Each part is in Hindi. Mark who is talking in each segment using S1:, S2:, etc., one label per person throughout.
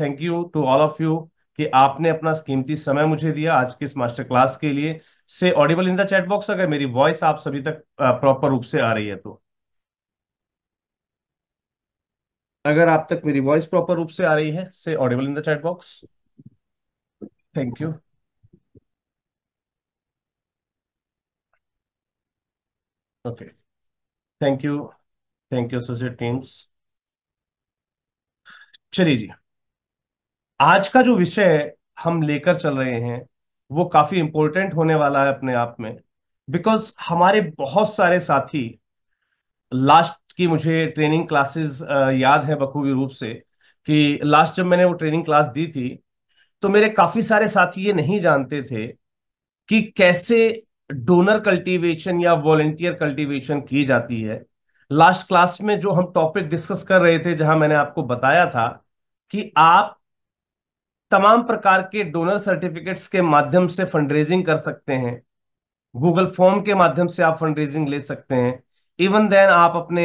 S1: Thank you to all of you कि आपने अपना कीमती समय मुझे दिया आज के इस मास्टर क्लास के लिए say audible in the chat box अगर मेरी वॉइस आप सभी तक प्रॉपर रूप से आ रही है तो अगर आप तक मेरी वॉइस प्रॉपर रूप से आ रही है say audible in the chat box thank you okay thank you thank you associate teams चलिए जी आज का जो विषय हम लेकर चल रहे हैं वो काफी इंपॉर्टेंट होने वाला है अपने आप में बिकॉज हमारे बहुत सारे साथी लास्ट की मुझे ट्रेनिंग क्लासेस याद है बखूबी रूप से कि लास्ट जब मैंने वो ट्रेनिंग क्लास दी थी तो मेरे काफी सारे साथी ये नहीं जानते थे कि कैसे डोनर कल्टीवेशन या वॉलेंटियर कल्टीवेशन की जाती है लास्ट क्लास में जो हम टॉपिक डिस्कस कर रहे थे जहां मैंने आपको बताया था कि आप तमाम प्रकार के डोनर सर्टिफिकेट्स के माध्यम से फंड रेजिंग कर सकते हैं गूगल फॉर्म के माध्यम से आप फंड रेजिंग ले सकते हैं इवन देन आप अपने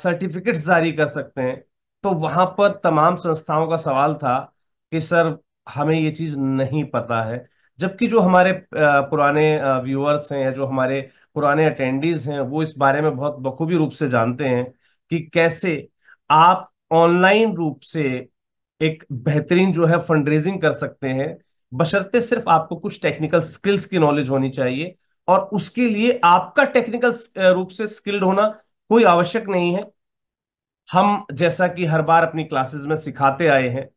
S1: सर्टिफिकेट्स जारी कर सकते हैं तो वहां पर तमाम संस्थाओं का सवाल था कि सर हमें ये चीज नहीं पता है जबकि जो हमारे पुराने व्यूअर्स हैं या जो हमारे पुराने अटेंडीज हैं वो इस बारे में बहुत बखूबी रूप से जानते हैं कि कैसे आप ऑनलाइन रूप से एक बेहतरीन जो है फंड रेजिंग कर सकते हैं बशर्ते सिर्फ आपको कुछ टेक्निकल स्किल्स की नॉलेज होनी चाहिए और उसके लिए आपका टेक्निकल रूप से स्किल्ड होना कोई आवश्यक नहीं है हम जैसा कि हर बार अपनी क्लासेस में सिखाते आए हैं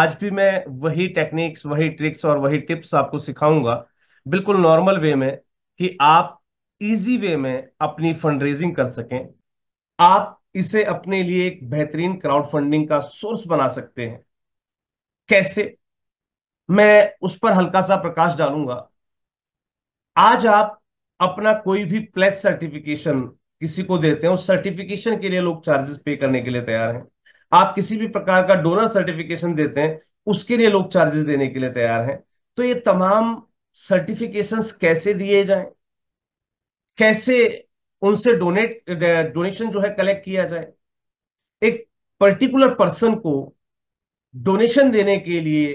S1: आज भी मैं वही टेक्निक्स वही ट्रिक्स और वही टिप्स आपको सिखाऊंगा बिल्कुल नॉर्मल वे में कि आप इजी वे में अपनी फंड रेजिंग कर सकें आप इसे अपने लिए एक बेहतरीन क्राउड फंडिंग का सोर्स बना सकते हैं कैसे मैं उस पर हल्का सा प्रकाश डालूंगा आज आप अपना कोई भी प्लेस सर्टिफिकेशन किसी को देते हैं उस सर्टिफिकेशन के लिए लोग चार्जेस पे करने के लिए तैयार हैं आप किसी भी प्रकार का डोनर सर्टिफिकेशन देते हैं उसके लिए लोग चार्जेस देने के लिए तैयार हैं तो ये तमाम सर्टिफिकेशंस कैसे दिए जाएं कैसे उनसे डोनेट डोनेशन जो है कलेक्ट किया जाए एक पर्टिकुलर पर्सन को डोनेशन देने के लिए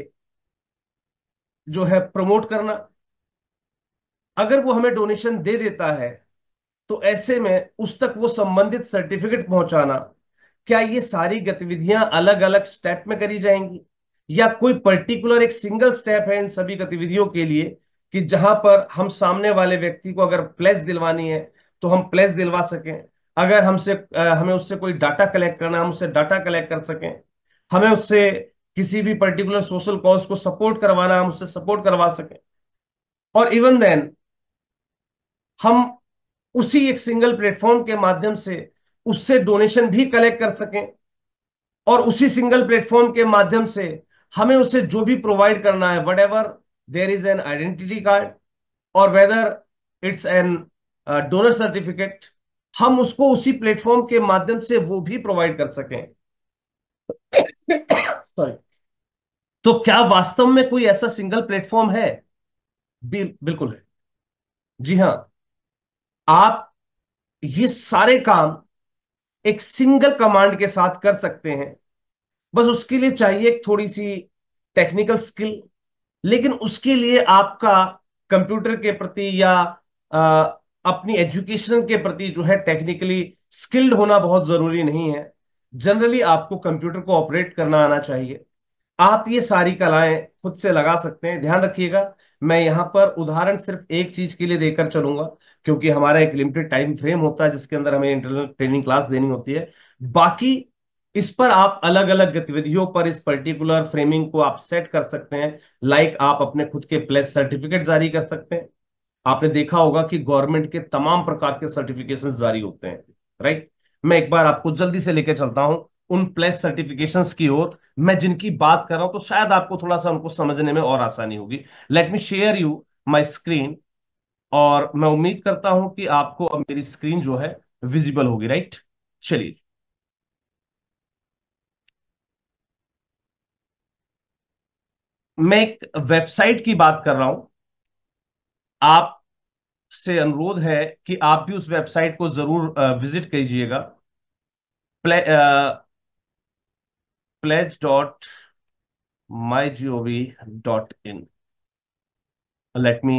S1: जो है प्रमोट करना अगर वो हमें डोनेशन दे देता है तो ऐसे में उस तक वो संबंधित सर्टिफिकेट पहुंचाना क्या ये सारी गतिविधियां अलग अलग स्टेप में करी जाएंगी या कोई पर्टिकुलर एक सिंगल स्टेप है इन सभी गतिविधियों के लिए कि जहां पर हम सामने वाले व्यक्ति को अगर प्लेस दिलवानी है तो हम प्लेस दिलवा सकें अगर हमसे हमें उससे कोई डाटा कलेक्ट करना हम उससे डाटा कलेक्ट कर सकें हमें उससे किसी भी पर्टिकुलर सोशल कॉज को सपोर्ट करवाना हम उससे सपोर्ट करवा सकें और इवन देन हम उसी एक सिंगल प्लेटफॉर्म के माध्यम से उससे डोनेशन भी कलेक्ट कर सकें और उसी सिंगल प्लेटफॉर्म के माध्यम से हमें उसे जो भी प्रोवाइड करना है whatever there is an identity card और whether it's a donor certificate हम उसको उसी प्लेटफॉर्म के माध्यम से वो भी प्रोवाइड कर सकें सॉरी तो क्या वास्तव में कोई ऐसा सिंगल प्लेटफॉर्म है बिल, बिल्कुल है जी हां आप ये सारे काम एक सिंगल कमांड के साथ कर सकते हैं बस उसके लिए चाहिए एक थोड़ी सी टेक्निकल स्किल लेकिन उसके लिए आपका कंप्यूटर के प्रति या आ, अपनी एजुकेशन के प्रति जो है टेक्निकली स्किल्ड होना बहुत जरूरी नहीं है जनरली आपको कंप्यूटर को ऑपरेट करना आना चाहिए आप ये सारी कलाएं खुद से लगा सकते हैं ध्यान रखिएगा मैं यहाँ पर उदाहरण सिर्फ एक चीज के लिए देकर चलूंगा क्योंकि हमारा एक लिमिटेड टाइम फ्रेम होता है जिसके अंदर हमें इंटरनल ट्रेनिंग क्लास देनी होती है बाकी इस पर आप अलग अलग गतिविधियों पर इस पर्टिकुलर फ्रेमिंग को आप सेट कर सकते हैं लाइक आप अपने खुद के प्लेस सर्टिफिकेट जारी कर सकते हैं आपने देखा होगा कि गवर्नमेंट के तमाम प्रकार के सर्टिफिकेशन जारी होते हैं राइट मैं एक बार आपको जल्दी से लेकर चलता हूं उन प्लेस सर्टिफिकेशन की ओर मैं जिनकी बात कर रहा हूं तो शायद आपको थोड़ा सा उनको समझने में और आसानी होगी let me share you my screen और मैं उम्मीद करता हूं कि आपको अब मेरी स्क्रीन जो है विजिबल होगी राइट चलिए मैं एक वेबसाइट की बात कर रहा हूं आप से अनुरोध है कि आप भी उस वेबसाइट को जरूर विजिट कीजिएगा pledge dot my G O V dot in let me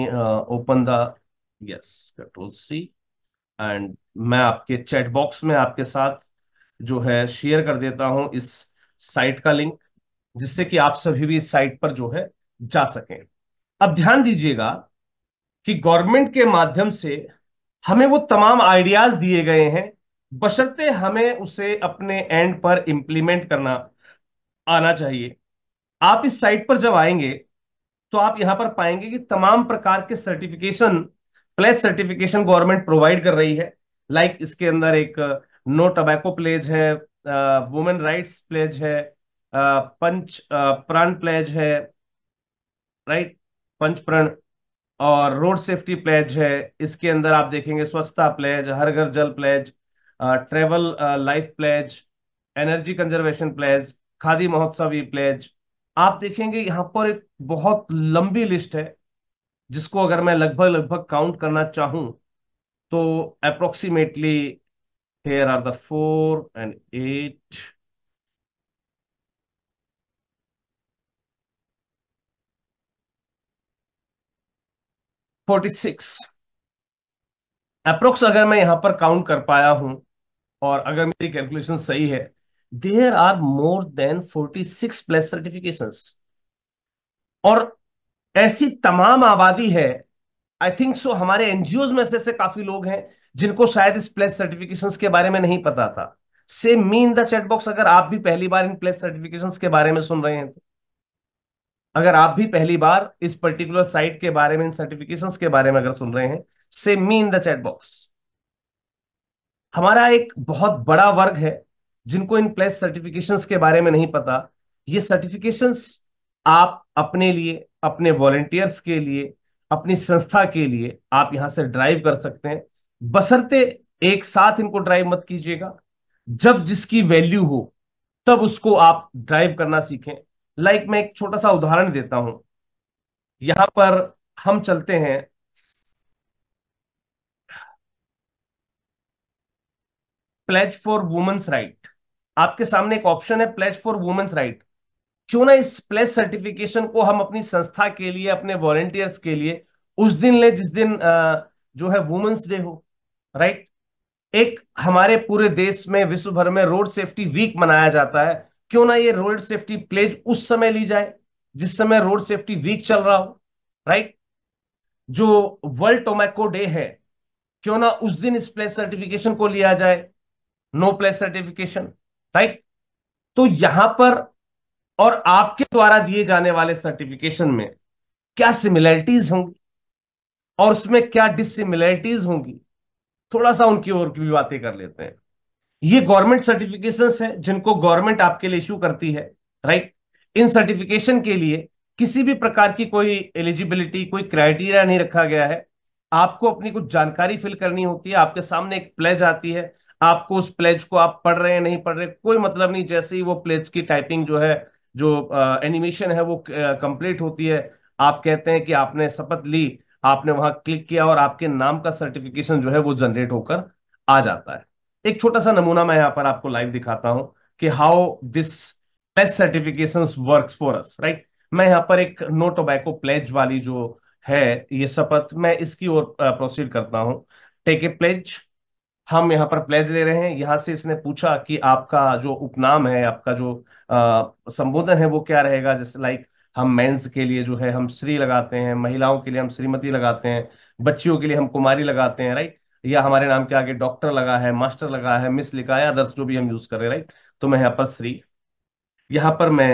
S1: open the yes control C and मैं आपके चैट बॉक्स में आपके साथ जो है शेयर कर देता हूं इस साइट का लिंक जिससे कि आप सभी भी इस साइट पर जो है जा सकें अब ध्यान दीजिएगा कि गवर्नमेंट के माध्यम से हमें वो तमाम आइडियाज दिए गए हैं बशर्ते हमें उसे अपने एंड पर इम्प्लीमेंट करना आना चाहिए आप इस साइट पर जब आएंगे तो आप यहां पर पाएंगे कि तमाम प्रकार के certification place certification government provide कर रही है लाइक like इसके अंदर एक नो टबैको प्लेज है वुमेन राइट्स प्लेज है पंच प्राण प्लेज है राइट पंच प्रण और रोड सेफ्टी प्लेज है इसके अंदर आप देखेंगे स्वच्छता pledge Har Ghar Jal pledge travel life pledge energy conservation pledge Khadi Mahotsav pledge आप देखेंगे यहाँ पर एक बहुत लंबी लिस्ट है जिसको अगर मैं लगभग लगभग काउंट करना चाहूं तो approximately here are the four and eight forty six approx अगर मैं यहां पर काउंट कर पाया हूं और अगर मेरी कैलकुलेशन सही है there are more than forty six plus certification और ऐसी तमाम आबादी है आई थिंक सो हमारे एनजीओ में से, से काफी लोग हैं जिनको शायद इस प्लेस सर्टिफिकेशन के बारे में नहीं पता था same me in the chat box अगर आप भी पहली बार इन प्लेस सर्टिफिकेशन के बारे में सुन रहे हैं तो अगर आप भी पहली बार इस पर्टिकुलर साइट के बारे में इन सर्टिफिकेशन के बारे में अगर सुन रहे हैं say me in the chat box हमारा एक बहुत बड़ा वर्ग है जिनको इन प्लेस सर्टिफिकेशन के बारे में नहीं पता ये सर्टिफिकेशन आप अपने लिए अपने वॉलेंटियर्स के लिए अपनी संस्था के लिए आप यहां से ड्राइव कर सकते हैं बसरते एक साथ इनको ड्राइव मत कीजिएगा जब जिसकी वैल्यू हो तब उसको आप ड्राइव करना सीखें लाइक like मैं एक छोटा सा उदाहरण देता हूं यहां पर हम चलते हैं प्लेज फॉर वुमेन्स राइट आपके सामने एक ऑप्शन है प्लेज फॉर वुमेन्स राइट क्यों ना इस प्लेज सर्टिफिकेशन को हम अपनी संस्था के लिए अपने वॉलेंटियर्स के लिए उस दिन ले जिस दिन आ, जो है वुमेन्स डे हो राइट एक हमारे पूरे देश में विश्व भर में रोड सेफ्टी वीक मनाया जाता है क्यों ना ये रोड सेफ्टी प्लेज उस समय ली जाए जिस समय रोड सेफ्टी वीक चल रहा हो राइट जो वर्ल्ड टोमैको डे है क्यों ना उस दिन इस प्लेस सर्टिफिकेशन को लिया जाए नो प्लेस सर्टिफिकेशन राइट तो यहां पर और आपके द्वारा दिए जाने वाले सर्टिफिकेशन में क्या सिमिलैरिटीज होंगी और उसमें क्या डिसिमिलैरिटीज होंगी थोड़ा सा उनकी और की भी बातें कर लेते हैं ये गवर्नमेंट सर्टिफिकेशन है जिनको गवर्नमेंट आपके लिए इश्यू करती है राइट इन सर्टिफिकेशन के लिए किसी भी प्रकार की कोई एलिजिबिलिटी कोई क्राइटेरिया नहीं रखा गया है आपको अपनी कुछ जानकारी फिल करनी होती है आपके सामने एक प्लेज आती है आपको उस प्लेज को आप पढ़ रहे हैं नहीं पढ़ रहे कोई मतलब नहीं जैसे ही वो प्लेज की टाइपिंग जो है जो एनिमेशन है वो कंप्लीट होती है आप कहते हैं कि आपने शपथ ली आपने वहां क्लिक किया और आपके नाम का सर्टिफिकेशन जो है वो जनरेट होकर आ जाता है एक छोटा सा नमूना मैं यहाँ पर आपको लाइव दिखाता हूं कि how this best certification work for us right मैं यहां पर एक नो टोबैको प्लेज वाली जो है ये शपथ मैं इसकी ओर प्रोसीड करता हूं टेक ए प्लेज हम यहाँ पर प्लेज ले रहे हैं यहां से इसने पूछा कि आपका जो उपनाम है आपका जो आ, संबोधन है वो क्या रहेगा जैसे लाइक हम मेंस के लिए जो है हम श्री लगाते हैं महिलाओं के लिए हम श्रीमती लगाते हैं बच्चियों के लिए हम कुमारी लगाते हैं राइट या हमारे नाम के आगे डॉक्टर लगा है मास्टर लगा है मिस लिखा है अदर्स जो भी हम यूज करें राइट तो मैं यहाँ पर श्री यहां पर मैं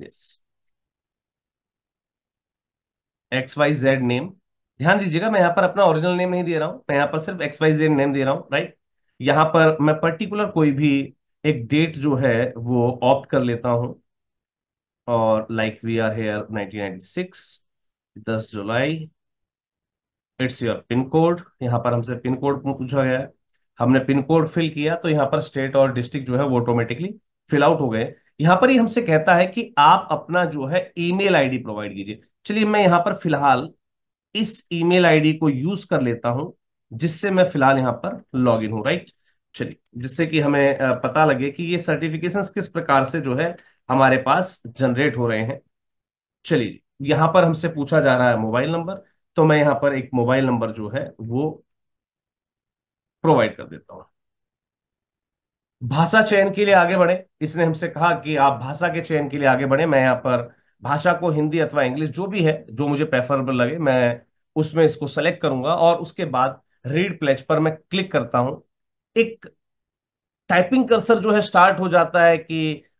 S1: yes X Y Z name ध्यान दीजिएगा मैं यहां पर अपना ओरिजिनल नेम नहीं दे रहा हूं मैं यहां पर सिर्फ एक्स वाई जेड नेम दे रहा हूँ राइट यहां पर मैं पर्टिकुलर कोई भी एक डेट जो है वो ऑप्ट कर लेता हूँ और लाइक वी आर हेयर 1996 दस जुलाई इट्स योर पिन कोड यहाँ पर हमसे पिन कोड पूछा गया है हमने पिन कोड फिल किया तो यहाँ पर स्टेट और डिस्ट्रिक्ट जो है वो ऑटोमेटिकली फिल आउट हो गए यहाँ पर ही हमसे कहता है कि आप अपना जो है ईमेल आईडी प्रोवाइड कीजिए चलिए मैं यहाँ पर फिलहाल इस ईमेल आईडी को यूज कर लेता हूं जिससे मैं फिलहाल यहाँ पर लॉग इन हूं राइट चलिए जिससे कि हमें पता लगे कि ये सर्टिफिकेशन किस प्रकार से जो है हमारे पास जनरेट हो रहे हैं चलिए यहां पर हमसे पूछा जा रहा है मोबाइल नंबर तो मैं यहां पर एक मोबाइल नंबर जो है वो प्रोवाइड कर देता हूं भाषा चयन के लिए आगे बढ़े इसने हमसे कहा कि आप भाषा के चयन के लिए आगे बढ़े मैं यहां पर भाषा को हिंदी अथवा इंग्लिश जो भी है जो मुझे प्रेफरेबल लगे मैं उसमें इसको सेलेक्ट करूंगा और उसके बाद रीड प्लेच पर मैं क्लिक करता हूं एक टाइपिंग कर्सर जो है स्टार्ट हो जाता है कि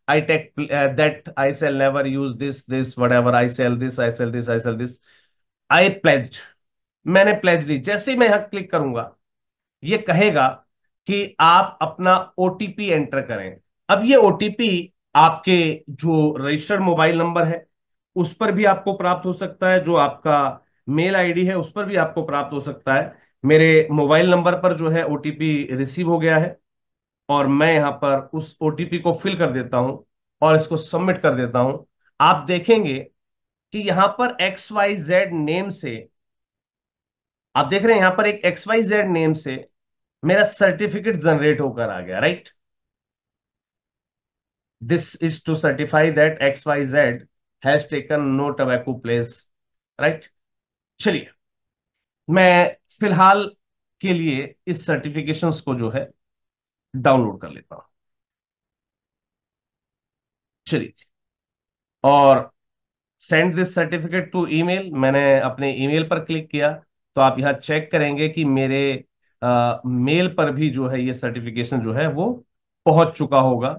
S1: I take uh, that I shall never use this, this, whatever. I sell this, I sell this, I sell this. I pledge. मैंने pledge ली जैसे मैं यहां क्लिक करूंगा ये कहेगा कि आप अपना पी एंटर करें अब ये पी आपके जो रजिस्टर्ड मोबाइल नंबर है उस पर भी आपको प्राप्त हो सकता है जो आपका मेल आईडी है उस पर भी आपको प्राप्त हो सकता है मेरे मोबाइल नंबर पर जो है ओटीपी रिसीव हो गया है और मैं यहां पर उस ओ को फिल कर देता हूं और इसको सबमिट कर देता हूं आप देखेंगे कि यहां पर एक्स वाई जेड नेम से आप देख रहे हैं यहां पर एक एक्स वाई जेड नेम से मेरा सर्टिफिकेट जनरेट होकर आ गया right this is to certify that X Y Z has taken no tobacco place right चलिए मैं फिलहाल के लिए इस सर्टिफिकेशंस को जो है डाउनलोड कर लेता हूं चलिए और send this certificate to email मैंने अपने ईमेल पर क्लिक किया तो आप यहां चेक करेंगे कि मेरे आ, मेल पर भी जो है ये सर्टिफिकेशन जो है वो पहुंच चुका होगा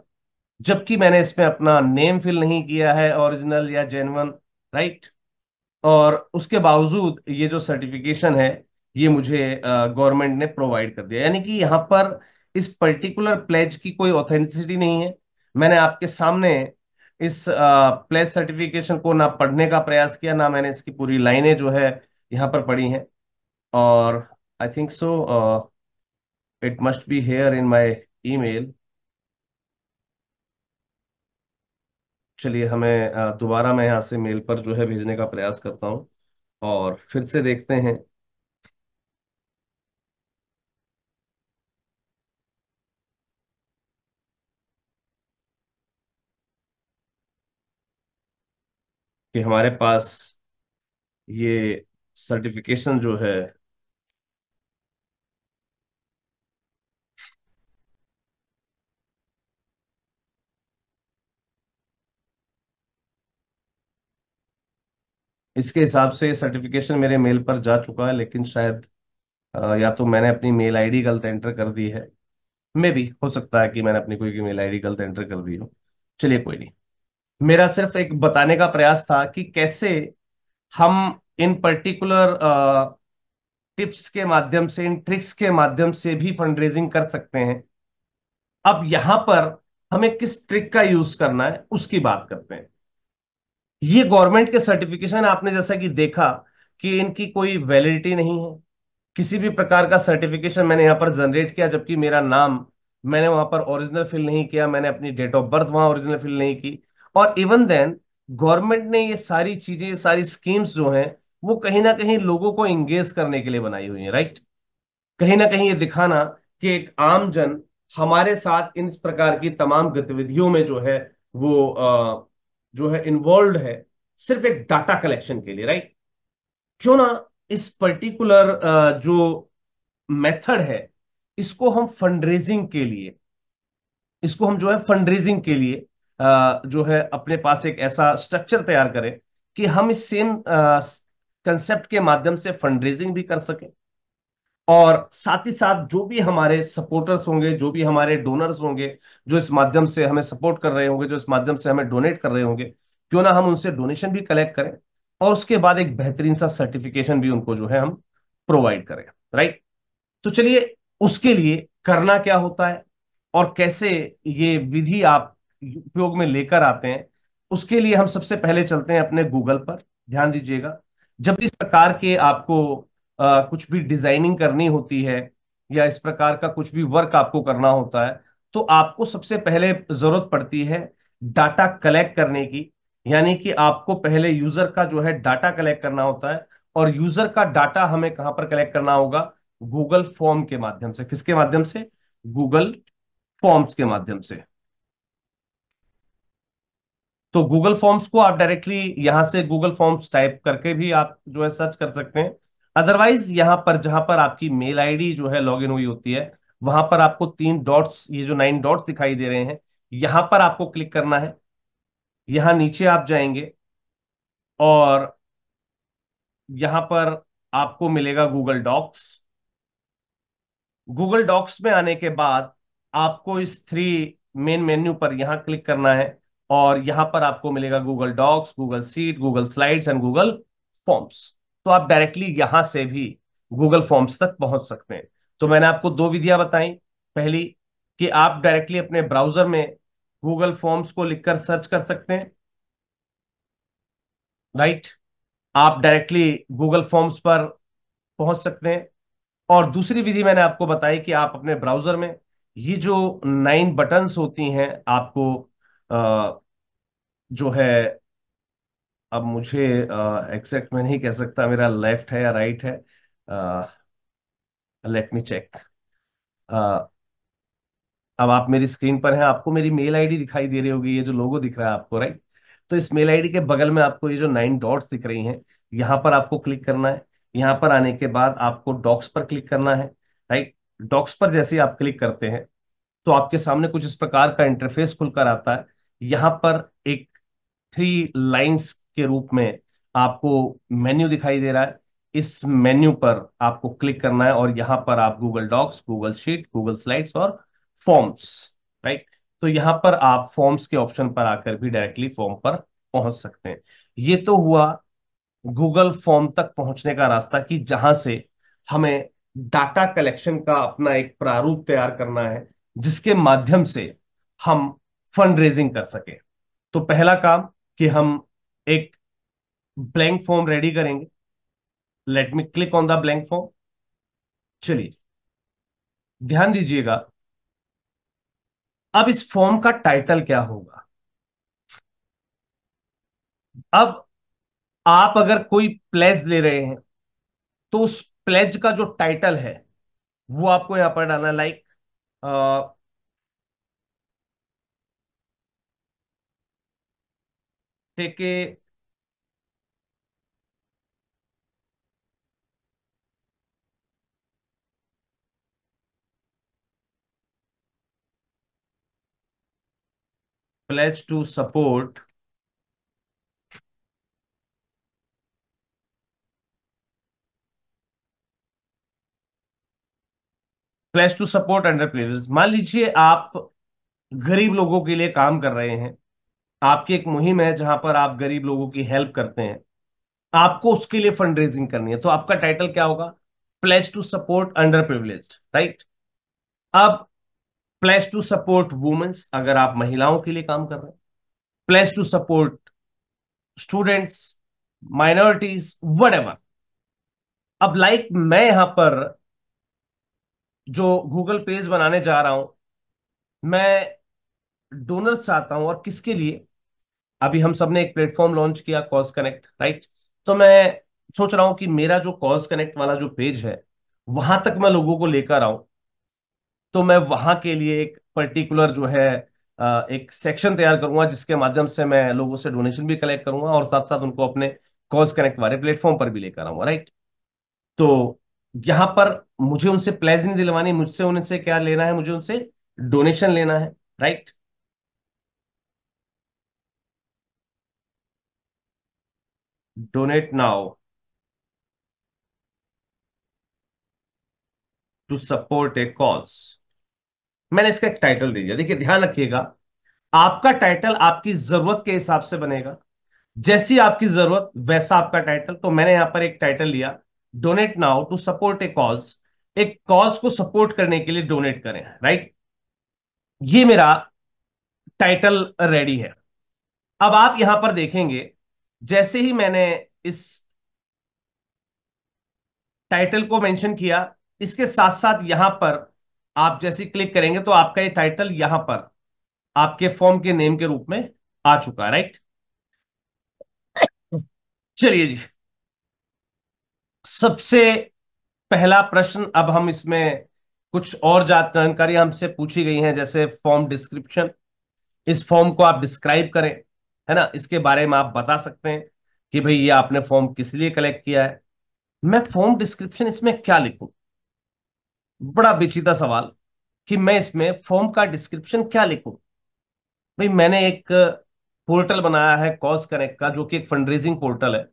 S1: जबकि मैंने इसमें अपना नेम फिल नहीं किया है ओरिजिनल या जेनवन राइट और उसके बावजूद ये जो सर्टिफिकेशन है ये मुझे गवर्नमेंट ने प्रोवाइड कर दिया यानी कि यहाँ पर इस पर्टिकुलर प्लेज की कोई ऑथेंटिसिटी नहीं है मैंने आपके सामने इस प्लेज सर्टिफिकेशन को ना पढ़ने का प्रयास किया ना मैंने इसकी पूरी लाइनें जो है यहाँ पर पढ़ी हैं और I think so it must be here in my email चलिए हमें दोबारा मैं यहाँ से मेल पर जो है भेजने का प्रयास करता हूँ और फिर से देखते हैं कि हमारे पास ये सर्टिफिकेशन जो है इसके हिसाब से सर्टिफिकेशन मेरे मेल पर जा चुका है लेकिन शायद या तो मैंने अपनी मेल आईडी गलत एंटर कर दी है मे भी हो सकता है कि मैंने अपनी कोई मेल आईडी गलत एंटर कर दी हो चलिए कोई नहीं मेरा सिर्फ एक बताने का प्रयास था कि कैसे हम इन पर्टिकुलर टिप्स के माध्यम से इन ट्रिक्स के माध्यम से भी फंड रेजिंग कर सकते हैं अब यहां पर हमें किस ट्रिक का यूज करना है उसकी बात करते हैं ये गवर्नमेंट के सर्टिफिकेशन आपने जैसा कि देखा कि इनकी कोई वैलिडिटी नहीं है किसी भी प्रकार का सर्टिफिकेशन मैंने यहां पर जनरेट किया जबकि मेरा नाम मैंने वहां पर ओरिजिनल फिल नहीं किया मैंने अपनी डेट ऑफ बर्थ वहां ओरिजिनल फिल नहीं की और इवन देन गवर्नमेंट ने ये सारी चीजें ये सारी स्कीम्स जो हैं वो कहीं ना कहीं लोगों को एंगेज करने के लिए बनाई हुई है राइट कहीं ना कहीं ये दिखाना कि एक आम जन हमारे साथ इन प्रकार की तमाम गतिविधियों में जो है वो आ, जो है इन्वॉल्व है सिर्फ एक डाटा कलेक्शन के लिए राइट क्यों ना इस पर्टिकुलर जो मेथड है इसको हम फंड रेजिंग के लिए इसको हम जो है फंड रेजिंग के लिए जो है अपने पास एक ऐसा स्ट्रक्चर तैयार करें कि हम इस सेम कंसेप्ट के माध्यम से फंड रेजिंग भी कर सकें और साथ ही साथ जो भी हमारे सपोर्टर्स होंगे जो भी हमारे डोनर्स होंगे जो इस माध्यम से हमें सपोर्ट कर रहे होंगे जो इस माध्यम से हमें डोनेट कर रहे होंगे क्यों ना हम उनसे डोनेशन भी कलेक्ट करें और उसके बाद एक बेहतरीन सा सर्टिफिकेशन भी उनको जो है हम प्रोवाइड करें राइट तो चलिए उसके लिए करना क्या होता है और कैसे ये विधि आप उपयोग में लेकर आते हैं उसके लिए हम सबसे पहले चलते हैं अपने गूगल पर ध्यान दीजिएगा जब इस प्रकार के आपको आ, कुछ भी डिजाइनिंग करनी होती है या इस प्रकार का कुछ भी वर्क आपको करना होता है तो आपको सबसे पहले जरूरत पड़ती है डाटा कलेक्ट करने की यानी कि आपको पहले यूजर का जो है डाटा कलेक्ट करना होता है और यूजर का डाटा हमें कहां पर कलेक्ट करना होगा गूगल फॉर्म के माध्यम से किसके माध्यम से गूगल फॉर्म्स के माध्यम से तो गूगल फॉर्म्स को आप डायरेक्टली यहां से गूगल फॉर्म्स टाइप करके भी आप जो है सर्च कर सकते हैं अदरवाइज यहां पर जहां पर आपकी मेल आईडी जो है लॉगिन हुई होती है वहां पर आपको तीन डॉट्स ये जो नाइन डॉट्स दिखाई दे रहे हैं यहां पर आपको क्लिक करना है यहां नीचे आप जाएंगे और यहां पर आपको मिलेगा गूगल डॉक्स गूगल डॉक्स में आने के बाद आपको इस थ्री मेन मेन्यू पर यहां क्लिक करना है और यहां पर आपको मिलेगा Google docs Google sheet Google slides and Google forms तो आप डायरेक्टली यहां से भी गूगल फॉर्म्स तक पहुंच सकते हैं तो मैंने आपको दो विधियां बताई पहली कि आप डायरेक्टली अपने ब्राउजर में गूगल फॉर्म्स को लिखकर सर्च कर सकते हैं राइट आप डायरेक्टली गूगल फॉर्म्स पर पहुंच सकते हैं और दूसरी विधि मैंने आपको बताई कि आप अपने ब्राउजर में ये जो नाइन बटन्स होती हैं आपको जो है अब मुझे एक्सेक्ट मैं नहीं कह सकता मेरा लेफ्ट है या राइट है लेट मी चेक अब आप मेरी स्क्रीन पर हैं आपको मेरी मेल आईडी दिखाई दे रही होगी ये जो लोगो दिख रहा है आपको राइट तो इस मेल आईडी के बगल में आपको ये जो नाइन डॉट्स दिख रही हैं यहां पर आपको क्लिक करना है यहाँ पर आने के बाद आपको डॉक्स पर क्लिक करना है राइट डॉक्स पर जैसे आप क्लिक करते हैं तो आपके सामने कुछ इस प्रकार का इंटरफेस खुलकर आता है यहां पर एक थ्री लाइंस के रूप में आपको मेन्यू दिखाई दे रहा है इस मेन्यू पर आपको क्लिक करना है और यहां पर आप Google docs Google sheet Google slides और फॉर्म्स राइट तो यहां पर आप फॉर्म्स के ऑप्शन पर आकर भी डायरेक्टली फॉर्म पर पहुंच सकते हैं ये तो हुआ गूगल फॉर्म तक पहुंचने का रास्ता कि जहां से हमें डाटा कलेक्शन का अपना एक प्रारूप तैयार करना है जिसके माध्यम से हम फंड रेजिंग कर सके तो पहला काम कि हम एक ब्लैंक फॉर्म रेडी करेंगे let me click on the blank form चलिए ध्यान दीजिएगा अब इस फॉर्म का टाइटल क्या होगा अब आप अगर कोई प्लेज ले रहे हैं तो उस प्लेज का जो टाइटल है वो आपको यहां पर डालना लाइक থেকে pledge to support place to support under मान लीजिए आप गरीब लोगों के लिए काम कर रहे हैं आपकी एक मुहिम है जहां पर आप गरीब लोगों की हेल्प करते हैं आपको उसके लिए फंड रेजिंग करनी है तो आपका टाइटल क्या होगा pledge to support under privilege right अब प्लेज टू सपोर्ट वुमेन्स अगर आप महिलाओं के लिए काम कर रहे हैं pledge to support students minorities what अब लाइक like मैं यहां पर जो गूगल पेज बनाने जा रहा हूं मैं डोनर चाहता हूं और किसके लिए अभी हम सबने एक प्लेटफॉर्म लॉन्च किया कॉज कनेक्ट राइट तो मैं सोच रहा हूं कि मेरा जो कॉज कनेक्ट वाला जो पेज है वहां तक मैं लोगों को लेकर आऊं तो मैं वहां के लिए एक पर्टिकुलर जो है एक सेक्शन तैयार करूंगा जिसके माध्यम से मैं लोगों से डोनेशन भी कलेक्ट करूंगा और साथ साथ उनको अपने कॉज कनेक्ट वाले प्लेटफॉर्म पर भी लेकर आऊंगा राइट तो यहां पर मुझे उनसे प्लेज नहीं दिलवानी मुझसे उनसे क्या लेना है मुझे उनसे डोनेशन लेना है right donate now to support a cause मैंने इसका एक टाइटल दे दिया देखिए ध्यान रखिएगा आपका टाइटल आपकी जरूरत के हिसाब से बनेगा जैसी आपकी जरूरत वैसा आपका टाइटल तो मैंने यहां पर एक टाइटल लिया donate now to support a cause एक कॉज को सपोर्ट करने के लिए डोनेट करें राइट ये मेरा टाइटल रेडी है अब आप यहां पर देखेंगे जैसे ही मैंने इस टाइटल को मेंशन किया इसके साथ साथ यहां पर आप जैसे क्लिक करेंगे तो आपका ये टाइटल यहां पर आपके फॉर्म के नेम के रूप में आ चुका राइट चलिए जी सबसे पहला प्रश्न अब हम इसमें कुछ और जानकारी हमसे पूछी गई है जैसे फॉर्म डिस्क्रिप्शन इस फॉर्म को आप डिस्क्राइब करें है ना इसके बारे में आप बता सकते हैं कि भाई ये आपने फॉर्म किस लिए कलेक्ट किया है मैं फॉर्म डिस्क्रिप्शन इसमें क्या लिखूं बड़ा बेचीदा सवाल कि मैं इसमें फॉर्म का डिस्क्रिप्शन क्या लिखूं भाई मैंने एक पोर्टल बनाया है कॉज कनेक्ट का जो कि एक फंड रेजिंग पोर्टल है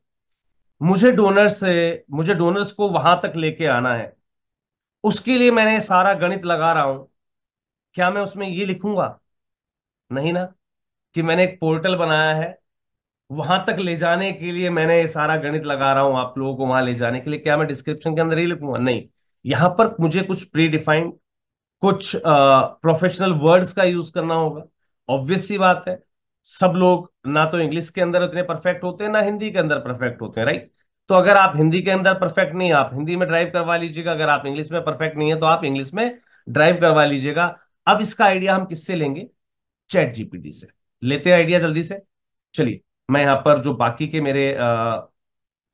S1: मुझे डोनर से मुझे डोनर्स को वहां तक लेके आना है उसके लिए मैंने सारा गणित लगा रहा हूं क्या मैं उसमें ये लिखूंगा नहीं ना कि मैंने एक पोर्टल बनाया है वहां तक ले जाने के लिए मैंने ये सारा गणित लगा रहा हूं आप लोगों को वहां ले जाने के लिए क्या मैं डिस्क्रिप्शन के अंदर ही लिखूंगा नहीं यहां पर मुझे कुछ प्री डिफाइंड कुछ प्रोफेशनल वर्ड्स का यूज करना होगा ऑब्वियस सी बात है सब लोग ना तो इंग्लिश के अंदर इतने परफेक्ट होते हैं ना हिंदी के अंदर परफेक्ट होते हैं राइट तो अगर आप हिंदी के अंदर परफेक्ट नहीं आप हिंदी में ड्राइव करवा लीजिएगा अगर आप इंग्लिश में परफेक्ट नहीं है तो आप इंग्लिश में ड्राइव करवा लीजिएगा अब इसका आइडिया हम किससे लेंगे चैट जीपीटी से लेते हैं आइडिया जल्दी से चलिए मैं यहाँ पर जो बाकी के मेरे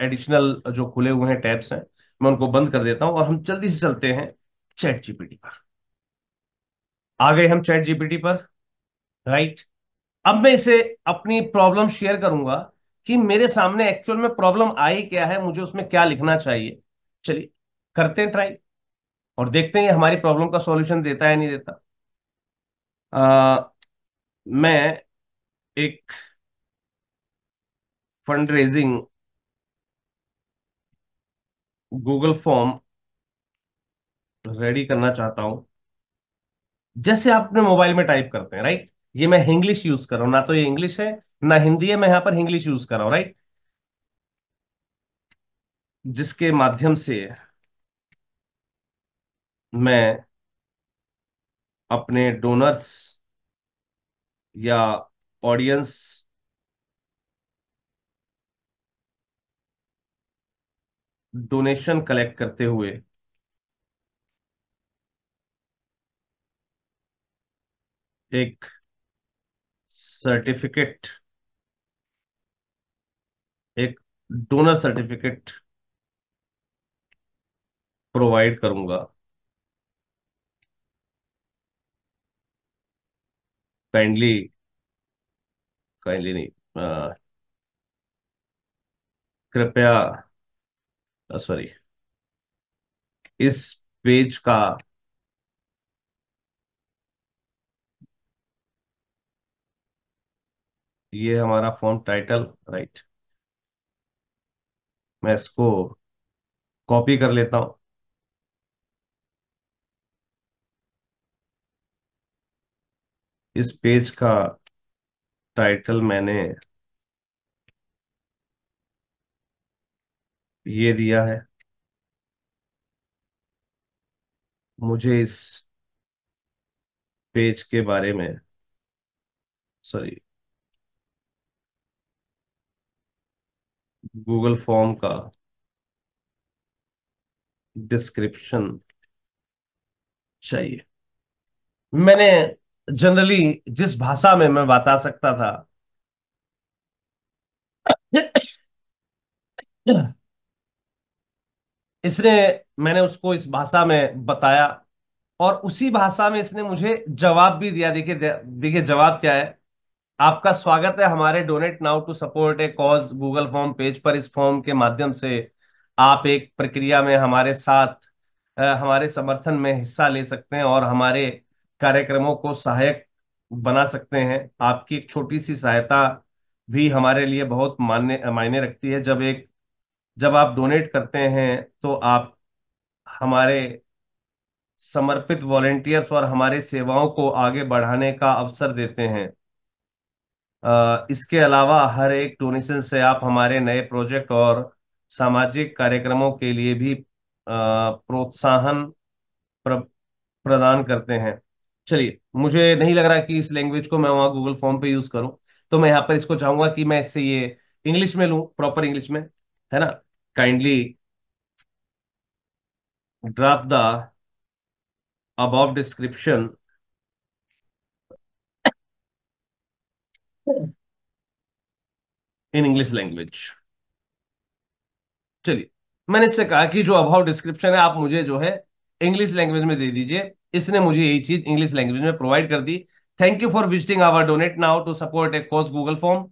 S1: एडिशनल जो खुले हुए हैं टैब्स हैं मैं उनको बंद कर देता हूं और हम जल्दी से चलते हैं चैट जीपीटी पर आ गए हम चैट जीपीटी पर राइट अब मैं इसे अपनी प्रॉब्लम शेयर करूंगा कि मेरे सामने एक्चुअल में प्रॉब्लम आई क्या है मुझे उसमें क्या लिखना चाहिए चलिए करते हैं ट्राई और देखते हैं हमारी प्रॉब्लम का सॉल्यूशन देता है नहीं देता आ, मैं एक fundraising Google form ready करना चाहता हूं जैसे आप अपने मोबाइल में टाइप करते हैं राइट ये मैं इंग्लिश यूज कर रहा हूं ना तो ये इंग्लिश है ना हिंदी है मैं यहां पर इंग्लिश यूज कर रहा हूं राइट जिसके माध्यम से मैं अपने डोनर्स या ऑडियंस डोनेशन कलेक्ट करते हुए एक सर्टिफिकेट एक डोनर सर्टिफिकेट प्रोवाइड करूंगा काइंडली काइंडली नहीं कृपया सॉरी इस पेज का ये हमारा फॉर्म टाइटल राइट मैं इसको कॉपी कर लेता हूं इस पेज का टाइटल मैंने ये दिया है मुझे इस पेज के बारे में सॉरी गूगल फॉर्म का डिस्क्रिप्शन चाहिए मैंने जनरली जिस भाषा में मैं बता सकता था इसने मैंने उसको इस भाषा में बताया और उसी भाषा में इसने मुझे जवाब भी दिया देखिए देखिए जवाब क्या है आपका स्वागत है हमारे donate now to support a cause Google form page पर इस फॉर्म के माध्यम से आप एक प्रक्रिया में हमारे साथ हमारे समर्थन में हिस्सा ले सकते हैं और हमारे कार्यक्रमों को सहायक बना सकते हैं आपकी एक छोटी सी सहायता भी हमारे लिए बहुत मान्य मायने रखती है जब एक जब आप डोनेट करते हैं तो आप हमारे समर्पित वॉलेंटियर्स और हमारे सेवाओं को आगे बढ़ाने का अवसर देते हैं इसके अलावा हर एक डोनेशन से आप हमारे नए प्रोजेक्ट और सामाजिक कार्यक्रमों के लिए भी प्रोत्साहन प्र, प्रदान करते हैं चलिए मुझे नहीं लग रहा कि इस लैंग्वेज को मैं वहां गूगल फॉर्म पे यूज करूं तो मैं यहाँ पर इसको चाहूंगा कि मैं इससे ये इंग्लिश में लू प्रॉपर इंग्लिश में है ना kindly draft the about description in English language चलिए मैंने इससे कहा कि जो अभाव डिस्क्रिप्शन है आप मुझे जो है इंग्लिश लैंग्वेज में दे दीजिए इसने मुझे यही चीज इंग्लिश लैंग्वेज में प्रोवाइड कर दी thank you for visiting our donate now to support a course Google form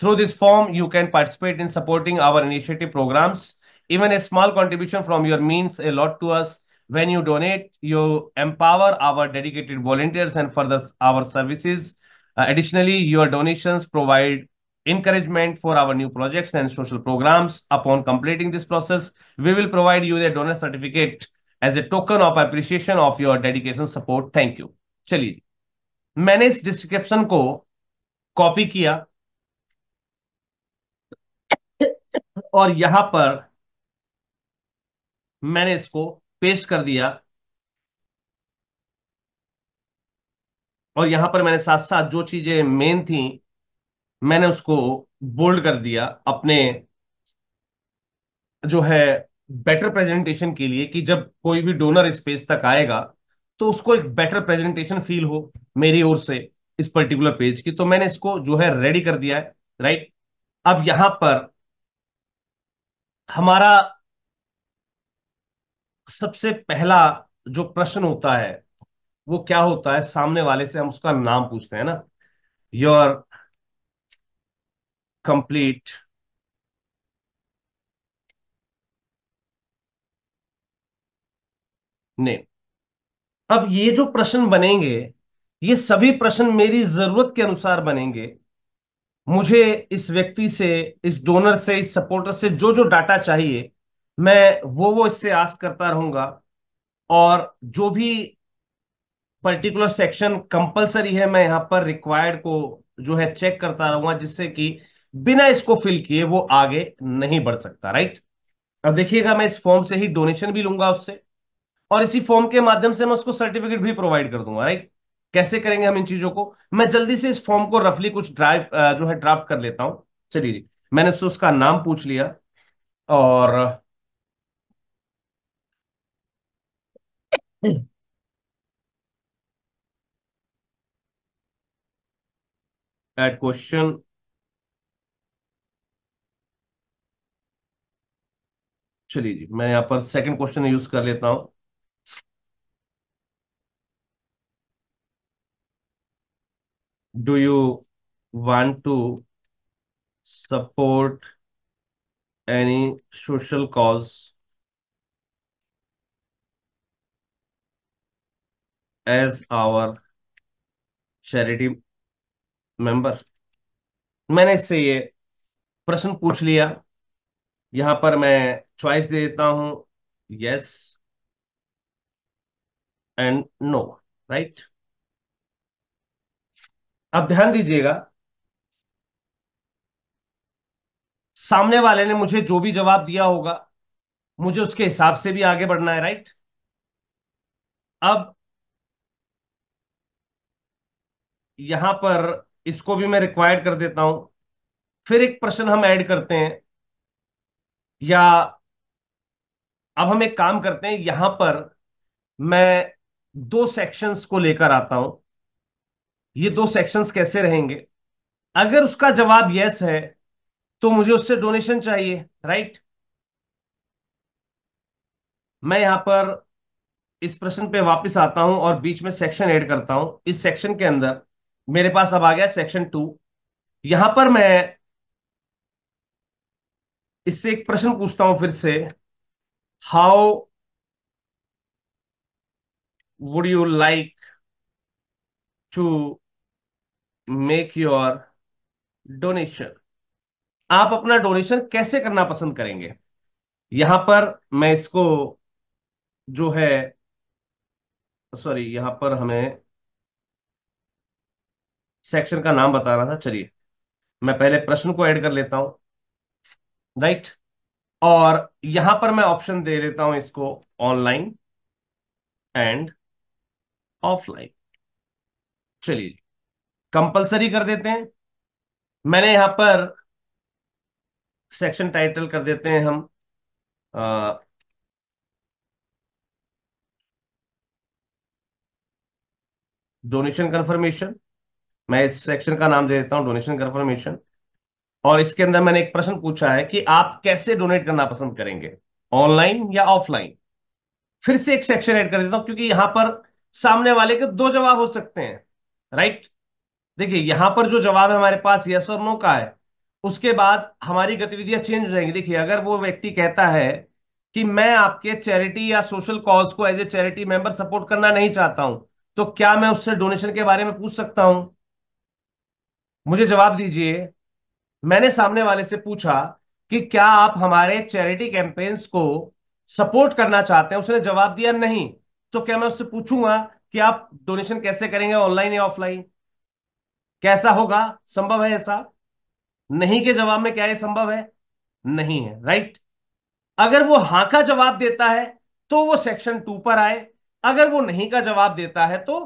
S1: through this form you can participate in supporting our initiative programmes even a small contribution from your means a lot to us when you donate you empower our dedicated volunteers and for our services additionally your donation provide encouragement for our new projects and social programs upon completing this process we will provide you the donor certificate as a token of appreciation of your dedication support thank you चलिए मैंने इस डिस्क्रिप्शन को कॉपी किया और यहां पर मैंने इसको पेश कर दिया और यहां पर मैंने साथ साथ जो चीजें मेन थी मैंने उसको बोल्ड कर दिया अपने जो है बेटर प्रेजेंटेशन के लिए कि जब कोई भी डोनर स्पेस तक आएगा तो उसको एक बेटर प्रेजेंटेशन फील हो मेरी ओर से इस पर्टिकुलर पेज की तो मैंने इसको जो है रेडी कर दिया है राइट अब यहां पर हमारा सबसे पहला जो प्रश्न होता है वो क्या होता है सामने वाले से हम उसका नाम पूछते हैं ना योर कंप्लीट नेम अब ये जो प्रश्न बनेंगे ये सभी प्रश्न मेरी जरूरत के अनुसार बनेंगे मुझे इस व्यक्ति से इस डोनर से इस सपोर्टर से जो जो डाटा चाहिए मैं वो वो इससे आस करता रहूंगा और जो भी पर्टिकुलर सेक्शन कंपलसरी है मैं यहां पर रिक्वायर्ड को जो है चेक करता रहूंगा जिससे कि बिना इसको फिल किए वो आगे नहीं बढ़ सकता राइट अब देखिएगा मैं इस फॉर्म से ही डोनेशन भी लूंगा उससे और इसी फॉर्म के माध्यम से मैं उसको सर्टिफिकेट भी प्रोवाइड कर दूंगा राइट कैसे करेंगे हम इन चीजों को मैं जल्दी से इस फॉर्म को रफली कुछ ड्राइव जो है ड्राफ्ट कर लेता हूं चलिए जी मैंने उससे उसका नाम पूछ लिया और एट क्वेश्चन चलिए जी मैं यहां पर सेकंड क्वेश्चन यूज कर लेता हूं do you want to support any social cause as our charity member मैंने इससे ये प्रश्न पूछ लिया यहां पर मैं चॉइस दे देता हूं यस एंड नो राइट अब ध्यान दीजिएगा सामने वाले ने मुझे जो भी जवाब दिया होगा मुझे उसके हिसाब से भी आगे बढ़ना है राइट अब यहां पर इसको भी मैं रिक्वायर्ड कर देता हूं फिर एक प्रश्न हम ऐड करते हैं या अब हम एक काम करते हैं यहां पर मैं दो सेक्शंस को लेकर आता हूं ये दो सेक्शंस कैसे रहेंगे अगर उसका जवाब यस है तो मुझे उससे डोनेशन चाहिए राइट मैं यहां पर इस प्रश्न पे वापस आता हूं और बीच में सेक्शन ऐड करता हूं इस सेक्शन के अंदर मेरे पास अब आ गया सेक्शन टू यहां पर मैं इससे एक प्रश्न पूछता हूं फिर से how would you like to make your donation आप अपना डोनेशन कैसे करना पसंद करेंगे यहां पर मैं इसको जो है सॉरी यहां पर हमें सेक्शन का नाम बता रहा था चलिए मैं पहले प्रश्न को ऐड कर लेता हूं राइट और यहां पर मैं ऑप्शन दे देता हूं इसको ऑनलाइन एंड ऑफलाइन चलिए कंपलसरी कर देते हैं मैंने यहां पर सेक्शन टाइटल कर देते हैं हम डोनेशन कंफर्मेशन मैं इस सेक्शन का नाम दे देता हूं डोनेशन कंफर्मेशन और इसके अंदर मैंने एक प्रश्न पूछा है कि आप कैसे डोनेट करना पसंद करेंगे ऑनलाइन या ऑफलाइन फिर से एक सेक्शन ऐड कर देता हूं क्योंकि यहां पर सामने वाले के दो जवाब हो सकते हैं राइट देखिए यहां पर जो जवाब है हमारे पास यस और नो का है उसके बाद हमारी गतिविधियां चेंज हो जाएंगी देखिए अगर वो व्यक्ति कहता है कि मैं आपके चैरिटी या सोशल कॉज को as a charity member support करना नहीं चाहता हूं तो क्या मैं उससे डोनेशन के बारे में पूछ सकता हूं मुझे जवाब दीजिए मैंने सामने वाले से पूछा कि क्या आप हमारे चैरिटी कैंपेन्स को सपोर्ट करना चाहते हैं उसने जवाब दिया नहीं तो क्या मैं उससे पूछूंगा कि आप डोनेशन कैसे करेंगे ऑनलाइन या ऑफलाइन कैसा होगा संभव है ऐसा नहीं के जवाब में क्या ये संभव है नहीं है राइट अगर वो हां का जवाब देता है तो वो सेक्शन टू पर आए अगर वो नहीं का जवाब देता है तो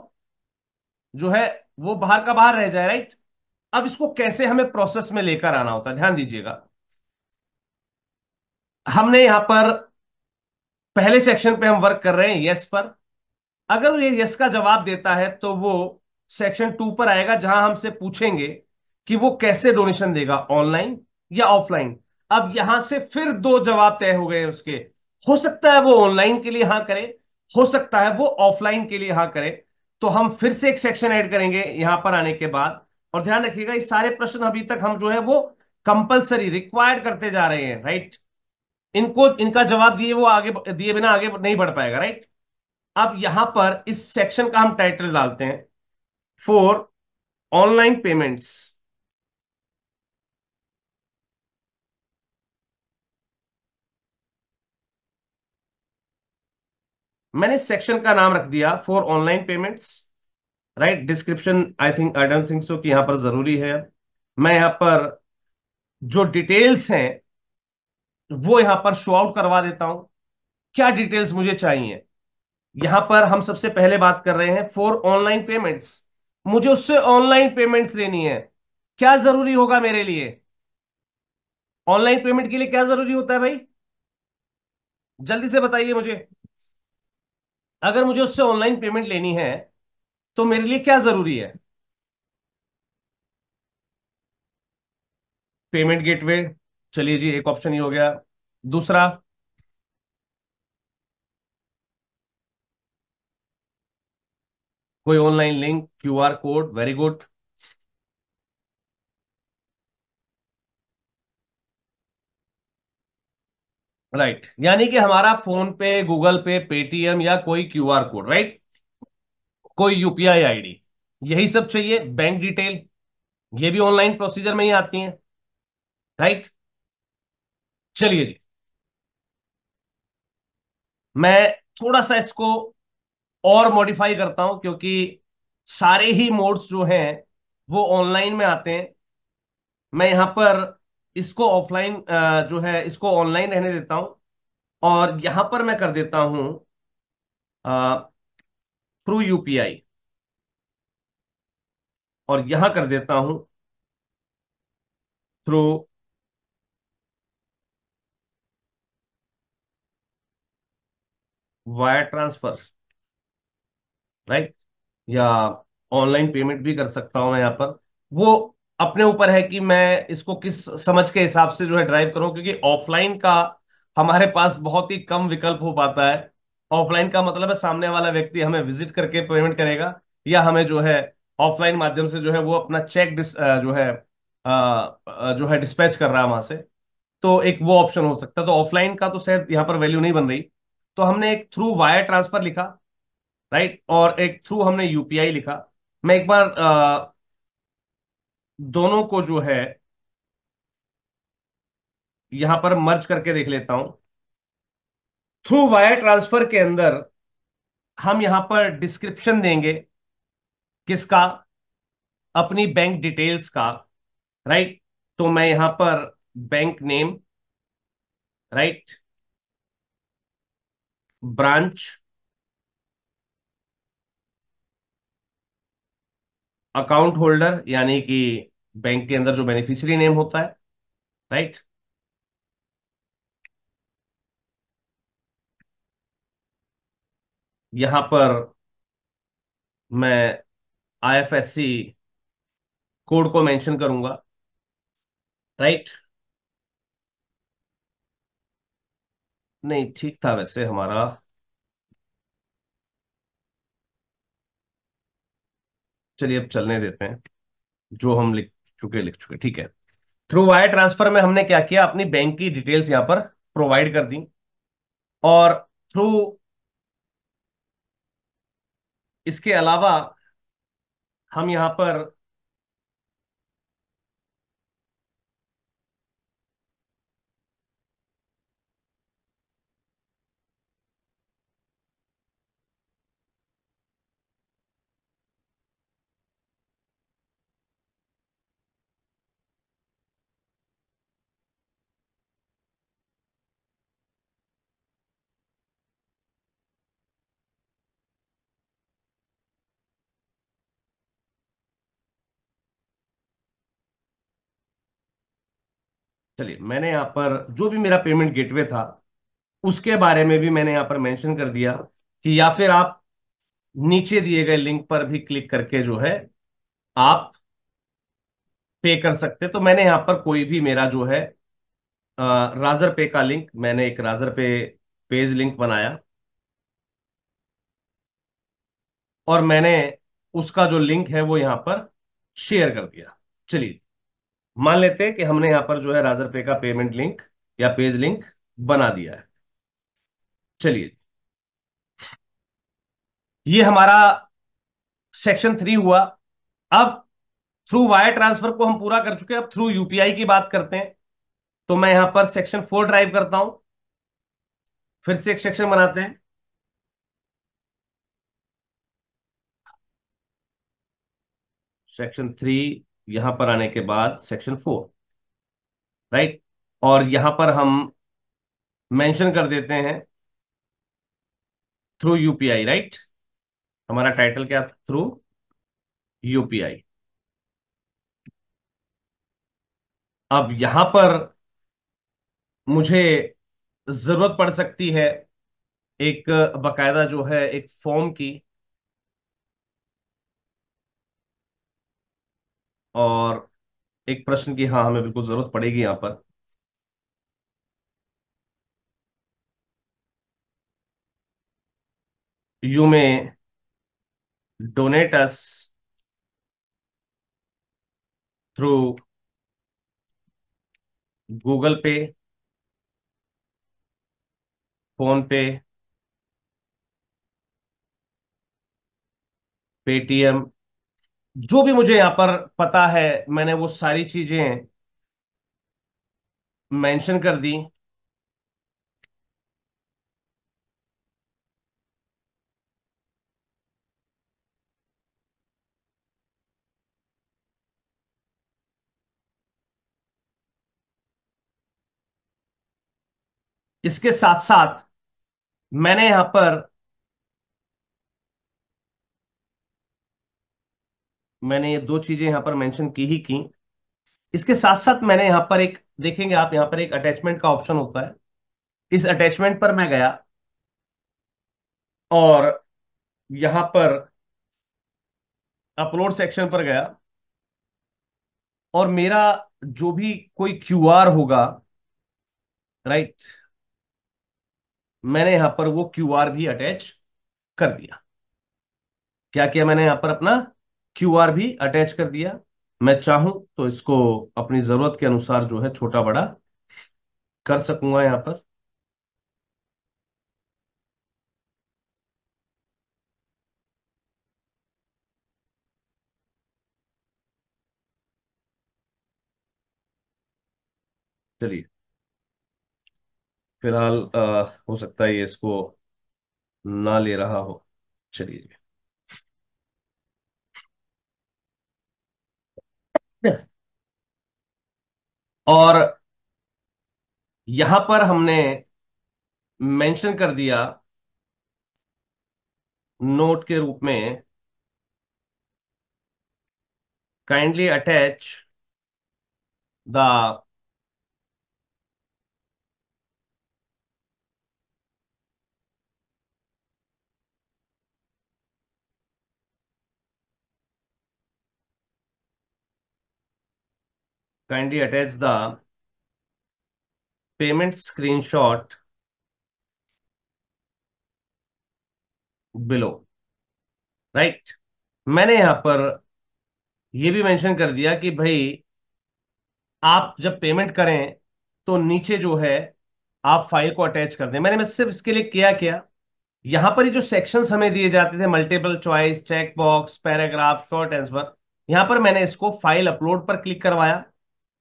S1: जो है वो बाहर का बाहर रह जाए राइट अब इसको कैसे हमें प्रोसेस में लेकर आना होता है ध्यान दीजिएगा हमने यहां पर पहले सेक्शन पे हम वर्क कर रहे हैं यस पर अगर वो ये यस का जवाब देता है तो वो सेक्शन टू पर आएगा जहां हमसे पूछेंगे कि वो कैसे डोनेशन देगा ऑनलाइन या ऑफलाइन अब यहां से फिर दो जवाब तय हो गए उसके हो सकता है वो ऑनलाइन के लिए हाँ करे हो सकता है वो ऑफलाइन के लिए हाँ करे तो हम फिर से एक सेक्शन ऐड करेंगे यहां पर आने के बाद और ध्यान रखिएगा ये सारे प्रश्न अभी तक हम जो है वो कंपलसरी रिक्वायर्ड करते जा रहे हैं राइट इनको इनका जवाब दिए वो आगे दिए बिना आगे नहीं बढ़ पाएगा राइट अब यहां पर इस सेक्शन का हम टाइटल डालते हैं for online payments. मैंने सेक्शन का नाम रख दिया for online payments right description I think I don't think so कि यहां पर जरूरी है मैं यहां पर जो डिटेल्स हैं वो यहां पर शो आउट करवा देता हूं क्या डिटेल्स मुझे चाहिए यहां पर हम सबसे पहले बात कर रहे हैं फॉर ऑनलाइन पेमेंट्स मुझे उससे ऑनलाइन पेमेंट्स लेनी है क्या जरूरी होगा मेरे लिए ऑनलाइन पेमेंट के लिए क्या जरूरी होता है भाई जल्दी से बताइए मुझे अगर मुझे उससे ऑनलाइन पेमेंट लेनी है तो मेरे लिए क्या जरूरी है पेमेंट गेटवे चलिए जी एक ऑप्शन ही हो गया दूसरा कोई online link QR code very good right यानी कि हमारा फोन पे गूगल पे पेटीएम या कोई क्यूआर कोड राइट कोई यूपीआई आईडी यही सब चाहिए बैंक डिटेल ये भी ऑनलाइन प्रोसीजर में ही आती है राइट चलिए जी मैं थोड़ा सा इसको और मॉडिफाई करता हूं क्योंकि सारे ही मोड्स जो हैं वो ऑनलाइन में आते हैं मैं यहां पर इसको ऑफलाइन जो है इसको ऑनलाइन रहने देता हूं और यहां पर मैं कर देता हूं थ्रू यूपीआई और यहां कर देता हूं थ्रू वायर ट्रांसफर राइट या ऑनलाइन पेमेंट भी कर सकता हूं मैं यहाँ पर वो अपने ऊपर है कि मैं इसको किस समझ के हिसाब से जो है ड्राइव करूं क्योंकि ऑफलाइन का हमारे पास बहुत ही कम विकल्प हो पाता है ऑफलाइन का मतलब है सामने वाला व्यक्ति हमें विजिट करके पेमेंट करेगा या हमें जो है ऑफलाइन माध्यम से जो है वो अपना चेक जो है जो है डिस्पैच कर रहा है वहां से तो एक वो ऑप्शन हो सकता है तो ऑफलाइन का तो शायद यहाँ पर वैल्यू नहीं बन रही तो हमने एक थ्रू वायर ट्रांसफर लिखा राइट और एक थ्रू हमने यूपीआई लिखा मैं एक बार आ, दोनों को जो है यहां पर मर्ज करके देख लेता हूं थ्रू वायर ट्रांसफर के अंदर हम यहां पर डिस्क्रिप्शन देंगे किसका अपनी बैंक डिटेल्स का राइट तो मैं यहां पर bank name right branch account holder यानी कि बैंक के अंदर जो बेनिफिशियरी नेम होता है राइट यहां पर मैं आईएफएससी कोड को मेंशन करूंगा राइट नहीं ठीक था वैसे हमारा चलिए अब चलने देते हैं जो हम लिख चुके लिख चुके ठीक है थ्रू वायर ट्रांसफर में हमने क्या किया अपनी बैंक की डिटेल्स यहां पर प्रोवाइड कर दी और थ्रू इसके अलावा हम यहां पर चलिए मैंने यहाँ पर जो भी मेरा पेमेंट गेटवे था उसके बारे में भी मैंने यहाँ पर मेंशन कर दिया कि या फिर आप नीचे दिए गए लिंक पर भी क्लिक करके जो है आप पे कर सकते तो मैंने यहाँ पर कोई भी मेरा जो है राजर पे का लिंक मैंने एक राजर पे पेज लिंक बनाया और मैंने उसका जो लिंक है वो यहाँ पर शेयर कर दिया चलिए मान लेते हैं कि हमने यहां पर जो है राजर पे का पेमेंट लिंक या पेज लिंक बना दिया है चलिए ये हमारा सेक्शन थ्री हुआ अब थ्रू वायर ट्रांसफर को हम पूरा कर चुके हैं अब थ्रू यूपीआई की बात करते हैं तो मैं यहां पर सेक्शन फोर ड्राइव करता हूं फिर से एक सेक्शन बनाते हैं सेक्शन थ्री यहां पर आने के बाद सेक्शन फोर राइट और यहां पर हम मेंशन कर देते हैं थ्रू यूपीआई राइट हमारा टाइटल क्या थ्रू यूपीआई अब यहां पर मुझे जरूरत पड़ सकती है एक बकायदा जो है एक फॉर्म की और एक प्रश्न की हाँ हमें बिल्कुल जरूरत पड़ेगी यहाँ पर you may donates through Google Pay PhonePe Paytm जो भी मुझे यहां पर पता है मैंने वो सारी चीजें मेंशन कर दी इसके साथ साथ मैंने यहां पर मैंने ये दो चीजें यहाँ पर मेंशन की ही की इसके साथ साथ मैंने यहाँ पर एक देखेंगे आप यहाँ पर एक अटैचमेंट का ऑप्शन होता है इस अटैचमेंट पर मैं गया और यहाँ पर अपलोड सेक्शन पर गया और मेरा जो भी कोई क्यूआर होगा राइट मैंने यहां पर वो क्यूआर भी अटैच कर दिया क्या किया मैंने यहां पर अपना क्यू आर भी अटैच कर दिया मैं चाहूं तो इसको अपनी जरूरत के अनुसार जो है छोटा बड़ा कर सकूंगा यहां पर चलिए फिलहाल हो सकता है ये इसको ना ले रहा हो चलिए और यहां पर हमने मेंशन कर दिया नोट के रूप में kindly attach the kindly attach the payment screenshot below. Right right? मैंने यहां पर यह भी मेंशन कर दिया कि भाई आप जब पेमेंट करें तो नीचे जो है आप फाइल को अटैच कर दें मैंने मैं सिर्फ इसके लिए क्या किया यहां पर ही जो सेक्शन हमें दिए जाते थे multiple choice check box paragraph short answer यहां पर मैंने इसको फाइल अपलोड पर क्लिक करवाया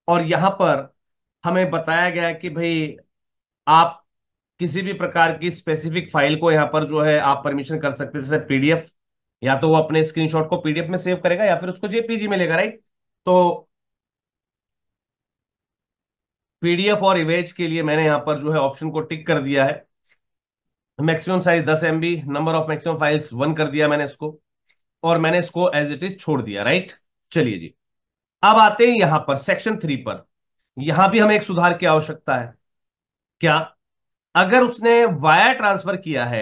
S1: और यहाँ पर हमें बताया गया कि भाई आप किसी भी प्रकार की स्पेसिफिक फाइल को यहाँ पर जो है आप परमिशन कर सकते हैं जैसे पीडीएफ या तो वो अपने स्क्रीनशॉट को पीडीएफ में सेव करेगा या फिर उसको जेपीजी में लेगा राइट तो पीडीएफ और इमेज के लिए मैंने यहाँ पर जो है ऑप्शन को टिक कर दिया है मैक्सिमम साइज दस M number of maximum files one कर दिया मैंने इसको और मैंने इसको एज इट इज छोड़ दिया राइट चलिए जी अब आते हैं यहां पर सेक्शन थ्री पर यहां भी हमें एक सुधार की आवश्यकता है क्या अगर उसने वाया ट्रांसफर किया है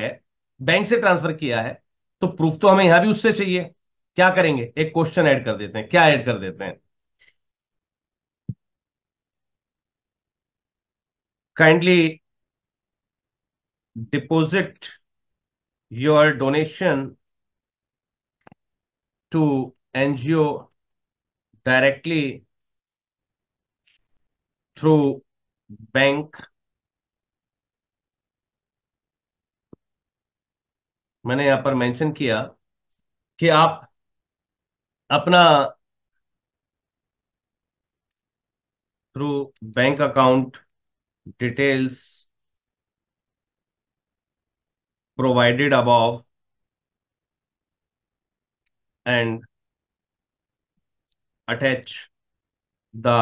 S1: बैंक से ट्रांसफर किया है तो प्रूफ तो हमें यहां भी उससे चाहिए क्या करेंगे एक क्वेश्चन ऐड कर देते हैं क्या ऐड कर देते हैं kindly deposit your donation to NGO directly through bank मैंने यहां पर मेंशन किया कि आप अपना through bank account details provided above and attach the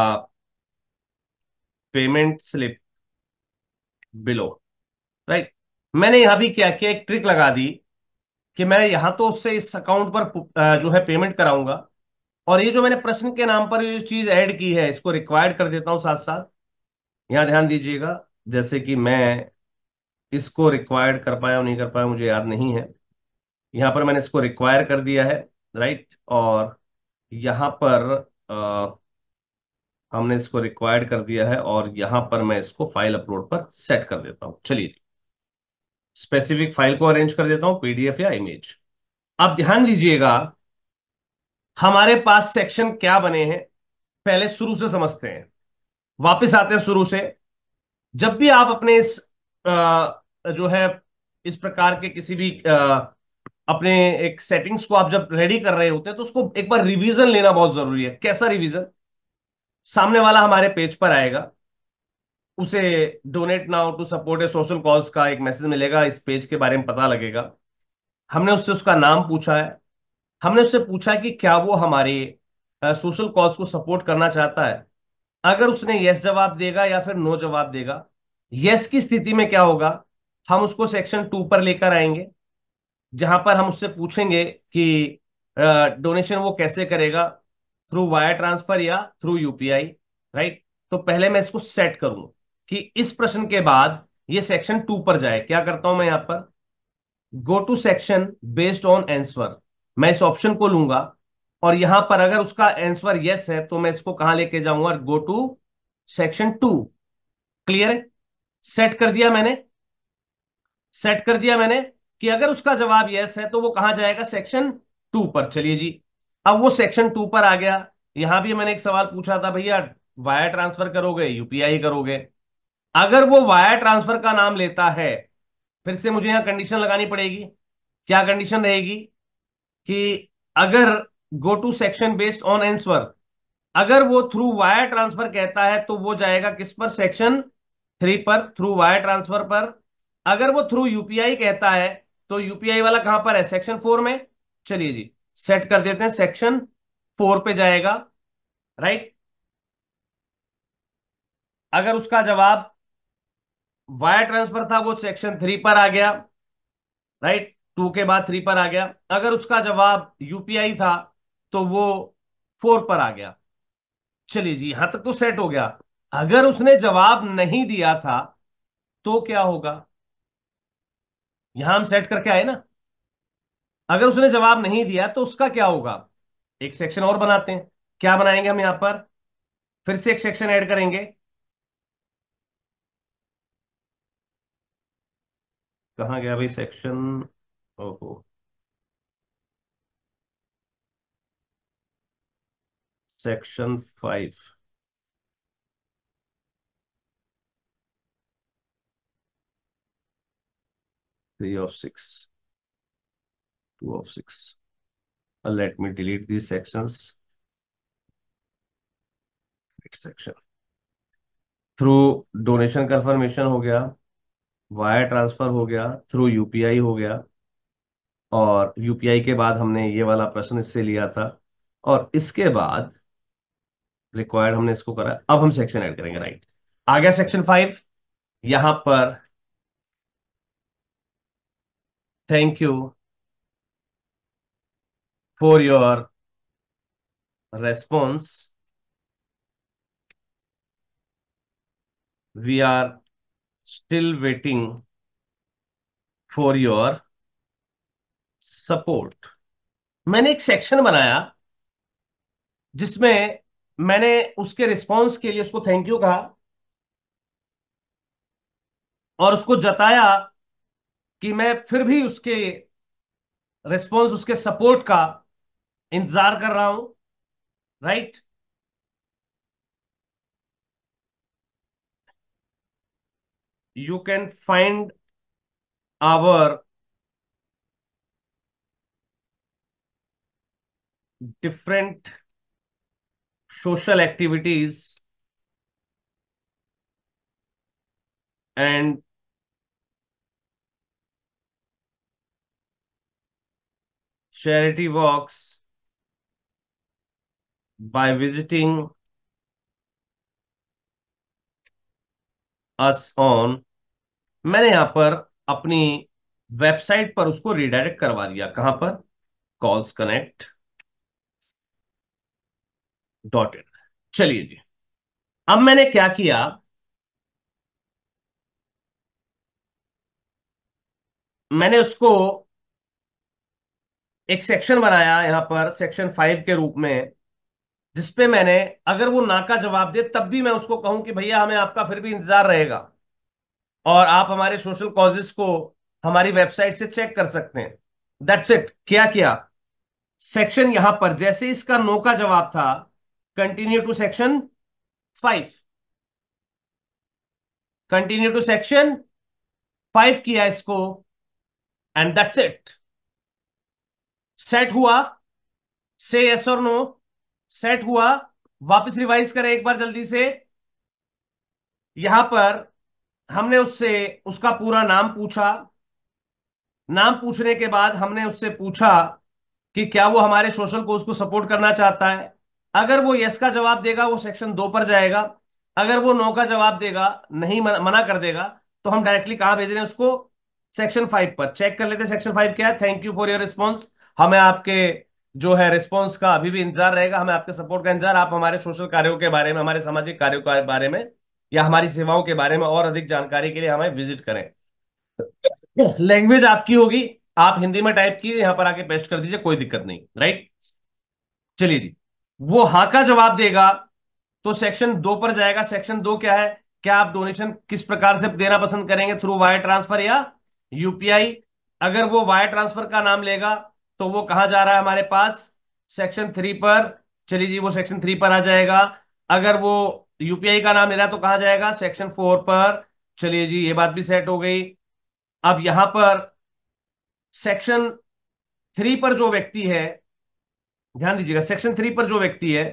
S1: payment slip below right मैंने यहां भी क्या किया एक ट्रिक लगा दी कि मैं यहां तो उससे इस अकाउंट पर जो है पेमेंट कराऊंगा और ये जो मैंने प्रश्न के नाम पर ये चीज ऐड की है इसको रिक्वायर्ड कर देता हूं साथ साथ यहां ध्यान दीजिएगा जैसे कि मैं इसको रिक्वायर्ड कर पाया हूं नहीं कर पाया मुझे याद नहीं है यहां पर मैंने इसको रिक्वायर कर दिया है राइट और यहां पर आ, हमने इसको रिक्वायर्ड कर दिया है और यहां पर मैं इसको फाइल अपलोड पर सेट कर देता हूं चलिए स्पेसिफिक फाइल को अरेंज कर देता हूं पीडीएफ या इमेज अब ध्यान दीजिएगा हमारे पास सेक्शन क्या बने हैं पहले शुरू से समझते हैं वापस आते हैं शुरू से जब भी आप अपने इस आ, जो है इस प्रकार के किसी भी आ, अपने एक सेटिंग्स को आप जब रेडी कर रहे होते हैं तो उसको एक बार रिवीजन लेना बहुत जरूरी है कैसा रिवीजन सामने वाला हमारे पेज पर आएगा उसे donate now to support a social cause का एक मैसेज मिलेगा इस पेज के बारे में पता लगेगा हमने उससे उसका नाम पूछा है हमने उससे पूछा कि क्या वो हमारे सोशल कॉज को सपोर्ट करना चाहता है अगर उसने यस जवाब देगा या फिर नो जवाब देगा यस की स्थिति में क्या होगा हम उसको सेक्शन टू पर लेकर आएंगे जहां पर हम उससे पूछेंगे कि डोनेशन वो कैसे करेगा थ्रू वायर ट्रांसफर या थ्रू यूपीआई राइट तो पहले मैं इसको सेट करूं कि इस प्रश्न के बाद ये सेक्शन टू पर जाए क्या करता हूं मैं यहां पर go to section based on answer मैं इस ऑप्शन को लूंगा और यहां पर अगर उसका एंसवर यस है तो मैं इसको कहां लेके जाऊंगा go to section two clear है सेट कर दिया मैंने सेट कर दिया मैंने कि अगर उसका जवाब यस है तो वो कहा जाएगा सेक्शन टू पर चलिए जी अब वो सेक्शन टू पर आ गया यहां भी मैंने एक सवाल पूछा था भैया वायर ट्रांसफर करोगे यूपीआई करोगे अगर वो वायर ट्रांसफर का नाम लेता है फिर से मुझे यहां कंडीशन लगानी पड़ेगी क्या कंडीशन रहेगी कि अगर go to section based on answer अगर वो थ्रू वायर ट्रांसफर कहता है तो वो जाएगा किस पर सेक्शन थ्री पर थ्रू वायर ट्रांसफर पर अगर वो थ्रू यूपीआई कहता है तो यूपीआई वाला कहां पर है सेक्शन फोर में चलिए जी सेट कर देते हैं सेक्शन फोर पे जाएगा राइट अगर उसका जवाब वायर ट्रांसफर था वो सेक्शन थ्री पर आ गया राइट टू के बाद थ्री पर आ गया अगर उसका जवाब यूपीआई था तो वो फोर पर आ गया चलिए जी यहां तक तो सेट हो गया अगर उसने जवाब नहीं दिया था तो क्या होगा यहां हम सेट करके आए ना अगर उसने जवाब नहीं दिया तो उसका क्या होगा एक सेक्शन और बनाते हैं क्या बनाएंगे हम यहां पर फिर से एक सेक्शन ऐड करेंगे कहा गया भाई सेक्शन ओहो section five 3 of 6, 2 of 6. Uh, let me delete these sections. Next section. Through donation confirmation हो गया वायर ट्रांसफर हो गया थ्रू यूपीआई हो गया और यूपीआई के बाद हमने ये वाला प्रश्न इससे लिया था और इसके बाद रिक्वायर्ड हमने इसको करा अब हम सेक्शन ऐड करेंगे राइट आ गया सेक्शन फाइव यहां पर thank you for your response. We are still waiting for your support मैंने एक सेक्शन बनाया जिसमें मैंने उसके रिस्पांस के लिए उसको थैंक यू कहा और उसको जताया कि मैं फिर भी उसके रिस्पॉन्स उसके सपोर्ट का इंतजार कर रहा हूं right you can find our different social activities and charity walks by visiting us on मैंने यहां पर अपनी वेबसाइट पर उसको रिडायरेक्ट करवा दिया कहां पर कॉल्स कनेक्ट डॉट इन चलिए जी अब मैंने क्या किया मैंने उसको एक सेक्शन बनाया यहां पर सेक्शन फाइव के रूप में जिसपे मैंने अगर वो ना का जवाब दे तब भी मैं उसको कहूं कि भैया हमें आपका फिर भी इंतजार रहेगा और आप हमारे सोशल कॉजेस को हमारी वेबसाइट से चेक कर सकते हैं दैट्स इट क्या किया सेक्शन यहां पर जैसे इसका नो का जवाब था continue to section five continue to section five किया इसको एंड दैट्स इट सेट हुआ से यस और नो सेट हुआ वापस रिवाइज करें एक बार जल्दी से यहां पर हमने उससे उसका पूरा नाम पूछा नाम पूछने के बाद हमने उससे पूछा कि क्या वो हमारे सोशल कोर्स को सपोर्ट करना चाहता है अगर वो यस का जवाब देगा वो सेक्शन दो पर जाएगा अगर वो नो का जवाब देगा नहीं मना कर देगा तो हम डायरेक्टली कहां भेज रहे हैं उसको सेक्शन फाइव पर चेक कर लेते हैं सेक्शन फाइव क्या है thank you for your response हमें आपके जो है रिस्पॉन्स का अभी भी इंतजार रहेगा हमें आपके सपोर्ट का इंतजार आप हमारे सोशल कार्यों के बारे में हमारे सामाजिक कार्यों के बारे में या हमारी सेवाओं के बारे में और अधिक जानकारी के लिए हमें विजिट करें लैंग्वेज आपकी होगी आप हिंदी में टाइप कीजिए यहां पर आके पेस्ट कर दीजिए कोई दिक्कत नहीं राइट चलिए जी वो हाँ का जवाब देगा तो सेक्शन दो पर जाएगा सेक्शन दो क्या है क्या आप डोनेशन किस प्रकार से देना पसंद करेंगे थ्रू वायर ट्रांसफर या यूपीआई अगर वो वायर ट्रांसफर का नाम लेगा तो वो कहा जा रहा है हमारे पास सेक्शन थ्री पर चलिए जी वो सेक्शन थ्री पर आ जाएगा अगर वो यूपीआई का नाम ले रहा है तो कहा जाएगा सेक्शन फोर पर चलिए जी ये बात भी सेट हो गई अब यहां पर सेक्शन थ्री पर जो व्यक्ति है ध्यान दीजिएगा सेक्शन थ्री पर जो व्यक्ति है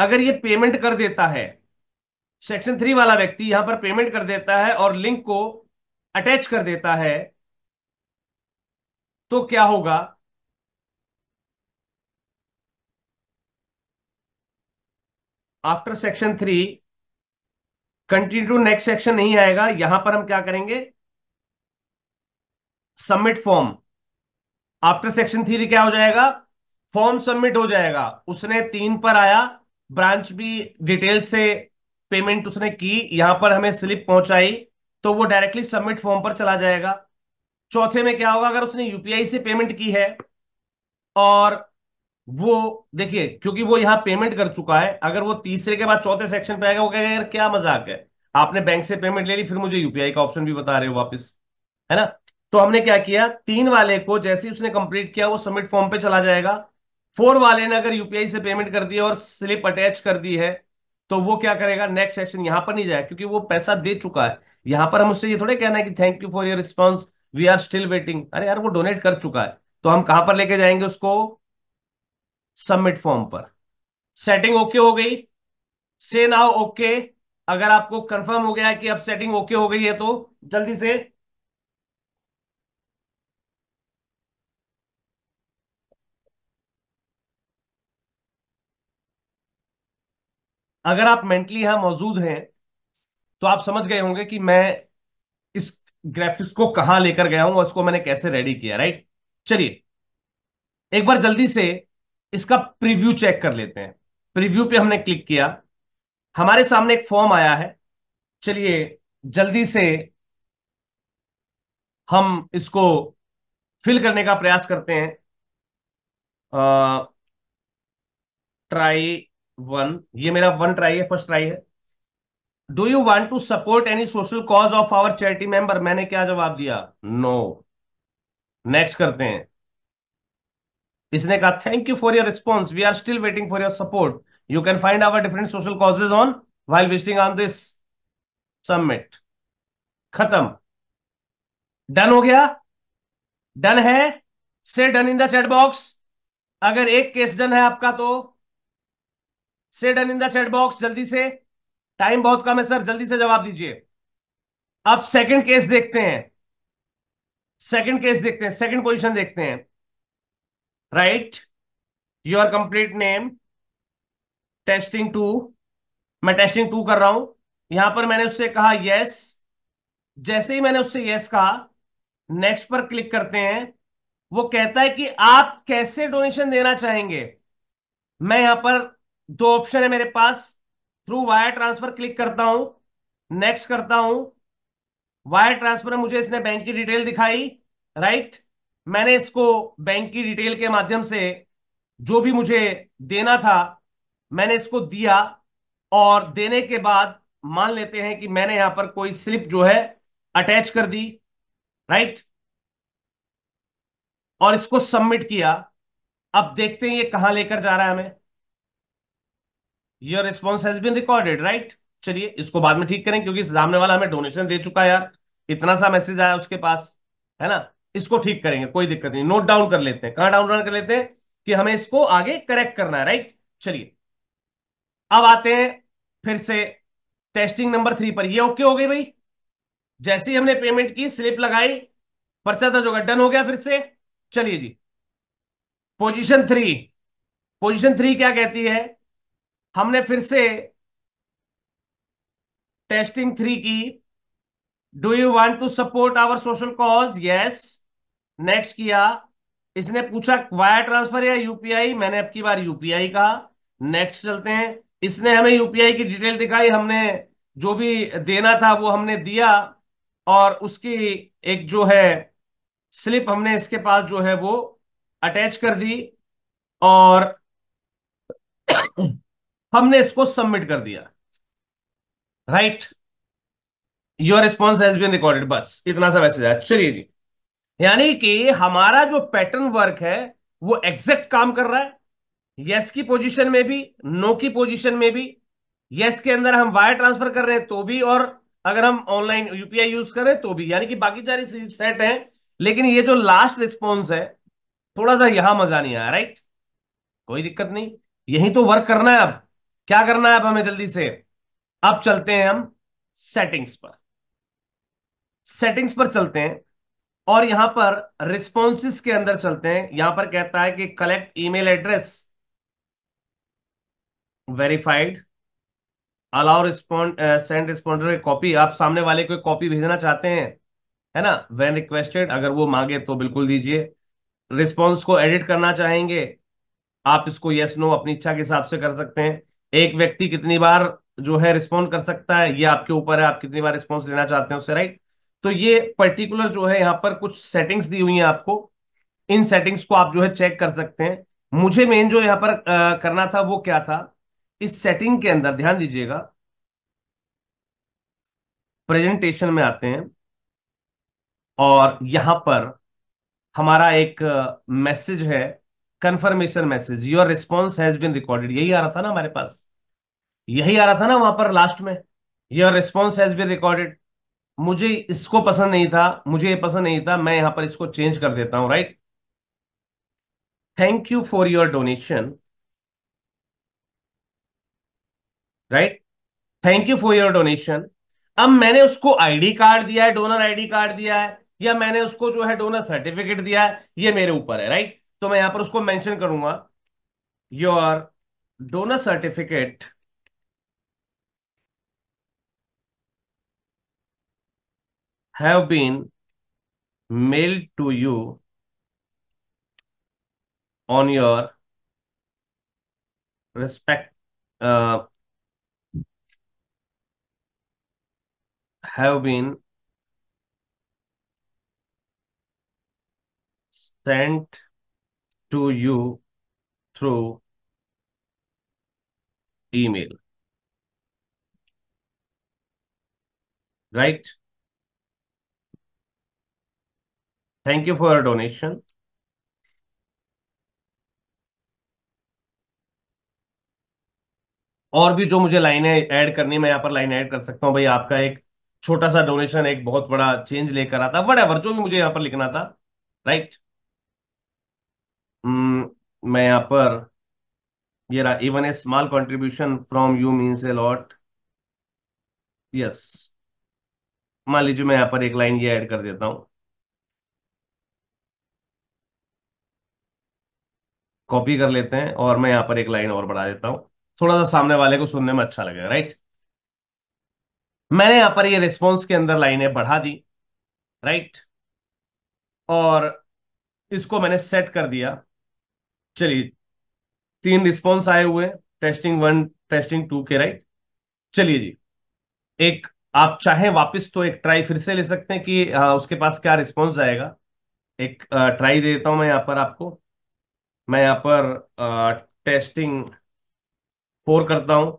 S1: अगर ये पेमेंट कर देता है सेक्शन थ्री वाला व्यक्ति यहां पर पेमेंट कर देता है और लिंक को अटैच कर देता है तो क्या होगा after section three continue next section नहीं आएगा यहां पर हम क्या करेंगे submit form after section three क्या हो जाएगा फॉर्म सबमिट हो जाएगा उसने तीन पर आया ब्रांच भी डिटेल से पेमेंट उसने की यहां पर हमें स्लिप पहुंचाई तो वो डायरेक्टली सबमिट फॉर्म पर चला जाएगा चौथे में क्या होगा अगर उसने यूपीआई से पेमेंट की है और वो देखिए क्योंकि वो यहां पेमेंट कर चुका है अगर वो तीसरे के बाद चौथे सेक्शन पे आएगा वो कहेगा यार क्या मजाक है आपने बैंक से पेमेंट ले ली फिर मुझे यूपीआई का ऑप्शन भी बता रहे हो वापस है ना तो हमने क्या किया तीन वाले को जैसे ही उसने कंप्लीट किया वो सबमिट फॉर्म पे चला जाएगा फोर वाले ने अगर यूपीआई से पेमेंट कर दी और स्लिप अटैच कर दी है तो वो क्या करेगा नेक्स्ट सेक्शन यहां पर नहीं जाएगा क्योंकि वो पैसा दे चुका है यहां पर हम उससे ये थोड़े कहना है कि thank you for your response we are still waiting अरे यार वो डोनेट कर चुका है तो हम कहां पर लेके जाएंगे उसको सबमिट फॉर्म पर सेटिंग ओके हो गई से नाउ ओके अगर आपको कंफर्म हो गया है कि अब सेटिंग ओके हो गई है तो जल्दी से अगर आप मेंटली यहां मौजूद हैं तो आप समझ गए होंगे कि मैं इस ग्राफिक्स को कहां लेकर गया हूं और इसको मैंने कैसे रेडी किया राइट चलिए एक बार जल्दी से इसका प्रीव्यू चेक कर लेते हैं प्रीव्यू पे हमने क्लिक किया हमारे सामने एक फॉर्म आया है चलिए जल्दी से हम इसको फिल करने का प्रयास करते हैं ट्राई वन ये मेरा वन ट्राई है फर्स्ट ट्राई है do you want to support any social cause of our charity member मैंने क्या जवाब दिया नो no. नेक्स्ट करते हैं इसने कहा thank you for your response we are still waiting for your support you can find our different social causes on while visiting on this submit खत्म डन हो गया डन है से done in the chat box अगर एक केस डन है आपका तो से done in the chat box जल्दी से टाइम बहुत कम है सर जल्दी से जवाब दीजिए अब सेकंड केस देखते हैं सेकंड केस देखते हैं सेकंड पोजीशन देखते हैं right your complete name testing two मैं टेस्टिंग टू कर रहा हूं यहां पर मैंने उससे कहा यस जैसे ही मैंने उससे यस कहा नेक्स्ट पर क्लिक करते हैं वो कहता है कि आप कैसे डोनेशन देना चाहेंगे मैं यहां पर दो ऑप्शन है मेरे पास थ्रू वायर ट्रांसफर क्लिक करता हूं नेक्स्ट करता हूं वायर ट्रांसफर में मुझे इसने बैंक की डिटेल दिखाई राइट मैंने इसको बैंक की डिटेल के माध्यम से जो भी मुझे देना था मैंने इसको दिया और देने के बाद मान लेते हैं कि मैंने यहां पर कोई स्लिप जो है अटैच कर दी राइट और इसको सबमिट किया अब देखते हैं ये कहां लेकर जा रहा है हमें your response has been recorded right चलिए इसको बाद में ठीक करें क्योंकि सामने वाला हमें डोनेशन दे चुका है यार इतना सा मैसेज आया उसके पास है ना इसको ठीक करेंगे कोई दिक्कत नहीं नोट डाउन कर लेते हैं कहां डाउन कर लेते हैं कि हमें इसको आगे करेक्ट करना है राइट चलिए अब आते हैं फिर से टेस्टिंग नंबर थ्री पर ये ओके हो गई भाई जैसे हमने पेमेंट की स्लिप लगाई पर्चा दर्ज होगा डन हो गया फिर से चलिए जी पोजीशन थ्री पोजीशन थ्री क्या कहती है हमने फिर से टेस्टिंग थ्री की do you want to support our social cause yes next किया इसने पूछा वायर ट्रांसफर या यूपीआई मैंने अब की बार यूपीआई कहा नेक्स्ट चलते हैं इसने हमें यूपीआई की डिटेल दिखाई हमने जो भी देना था वो हमने दिया और उसकी एक जो है स्लिप हमने इसके पास जो है वो अटैच कर दी और हमने इसको सबमिट कर दिया right your response has been recorded बस इतना सा मैसेज आया चलिए जी यानी कि हमारा जो पैटर्न वर्क है वो एग्जैक्ट काम कर रहा है यस की पोजीशन में भी नो की पोजीशन में भी यस के अंदर हम वायर ट्रांसफर कर रहे हैं तो भी और अगर हम ऑनलाइन यूपीआई यूज करें तो भी यानी कि बाकी सारी सेट है लेकिन ये जो लास्ट रिस्पॉन्स है थोड़ा सा यहां मजा नहीं आया राइट कोई दिक्कत नहीं यही तो वर्क करना है अब क्या करना है अब हमें जल्दी से अब चलते हैं हम सेटिंग्स पर सेटिंग्स पर चलते हैं और यहां पर रिस्पॉन्सिस के अंदर चलते हैं यहां पर कहता है कि collect email address verified allow respond send responder copy आप सामने वाले को कॉपी भेजना चाहते हैं है ना वेन रिक्वेस्टेड अगर वो मांगे तो बिल्कुल दीजिए रिस्पॉन्स को एडिट करना चाहेंगे आप इसको यस नो अपनी इच्छा के हिसाब से कर सकते हैं एक व्यक्ति कितनी बार जो है रिस्पॉन्ड कर सकता है ये आपके ऊपर है आप कितनी बार रिस्पॉन्स लेना चाहते हैं उससे राइट तो ये पर्टिकुलर जो है यहां पर कुछ सेटिंग्स दी हुई हैं आपको इन सेटिंग्स को आप जो है चेक कर सकते हैं मुझे मेन जो यहां पर आ, करना था वो क्या था इस सेटिंग के अंदर ध्यान दीजिएगा प्रेजेंटेशन में आते हैं और यहां पर हमारा एक मैसेज है confirmation message your response has been recorded यही आ रहा था ना हमारे पास यही आ रहा था ना वहां पर लास्ट में your response has been recorded मुझे इसको पसंद नहीं था मुझे ये पसंद नहीं था मैं यहां पर इसको चेंज कर देता हूं right thank you for your donation right thank you for your donation अब मैंने उसको आईडी कार्ड दिया है डोनर आईडी कार्ड दिया है या मैंने उसको जो है डोनर सर्टिफिकेट दिया है ये मेरे ऊपर है राइट तो मैं यहां पर उसको मेंशन करूंगा your donor certificate have been mailed to you on your respect uh, have been sent to you through email right thank you for donation और भी जो मुझे लाइनें ऐड करनी मैं यहाँ पर लाइन ऐड कर सकता हूँ भाई आपका एक छोटा सा डोनेशन एक बहुत बड़ा चेंज लेकर आता वट एवर जो भी मुझे यहाँ पर लिखना था राइट right? Hmm, मैं यहाँ पर ये रहा even a small contribution from you means a lot yes मान लीजिए मैं यहाँ पर एक लाइन ये ऐड कर देता हूँ कॉपी कर लेते हैं और मैं यहाँ पर एक लाइन और बढ़ा देता हूँ थोड़ा सा सामने वाले को सुनने में अच्छा लगेगा राइट मैंने यहाँ पर ये रिस्पॉन्स के अंदर लाइनें बढ़ा दी राइट और इसको मैंने सेट कर दिया चलिए तीन रिस्पॉन्स आए हुए टेस्टिंग वन टेस्टिंग टू के राइट चलिए जी एक आप चाहें वापस तो एक ट्राई फिर से ले सकते हैं कि आ, उसके पास क्या रिस्पॉन्स आएगा एक ट्राई दे देता हूं मैं यहाँ पर आपको मैं यहाँ पर टेस्टिंग फोर करता हूं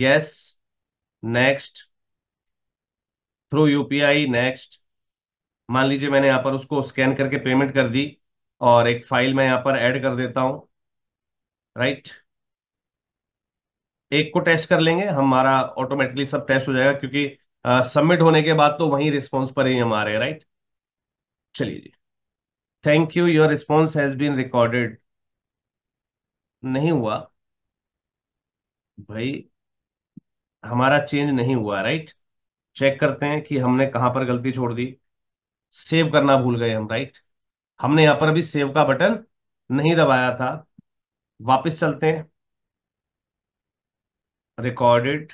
S1: yes next through UPI next मान लीजिए मैंने यहाँ पर उसको स्कैन करके पेमेंट कर दी और एक फाइल मैं यहाँ पर ऐड कर देता हूं राइट एक को टेस्ट कर लेंगे हमारा ऑटोमेटिकली सब टेस्ट हो जाएगा क्योंकि सबमिट होने के बाद तो वहीं रिस्पॉन्स पर ही हमारे राइट चलिए जी thank you your response has been recorded नहीं हुआ भाई हमारा चेंज नहीं हुआ राइट चेक करते हैं कि हमने कहां पर गलती छोड़ दी सेव करना भूल गए हम राइट हमने यहां पर अभी सेव का बटन नहीं दबाया था वापस चलते हैं recorded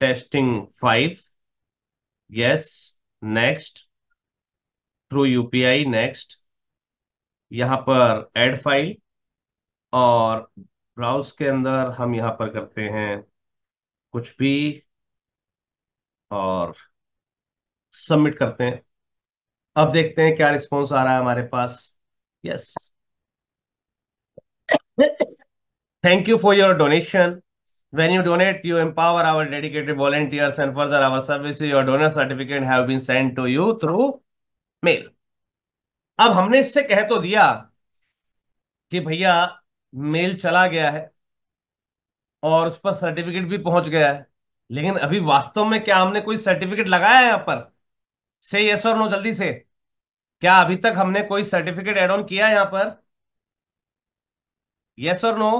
S1: testing five yes next through UPI next यहाँ पर एड फाइल और ब्राउज के अंदर हम यहाँ पर करते हैं कुछ भी और सबमिट करते हैं अब देखते हैं क्या रिस्पॉन्स आ रहा है हमारे पास yes thank you for your donation When you donate, you empower our dedicated volunteers and further our services. Your donor certificate have been sent to you through mail अब हमने इससे कह तो दिया कि भैया मेल चला गया है और उस पर सर्टिफिकेट भी पहुंच गया है लेकिन अभी वास्तव में क्या हमने कोई सर्टिफिकेट लगाया है यहां पर से यस और नो जल्दी से क्या अभी तक हमने कोई सर्टिफिकेट एड ऑन किया यहां पर यस और नो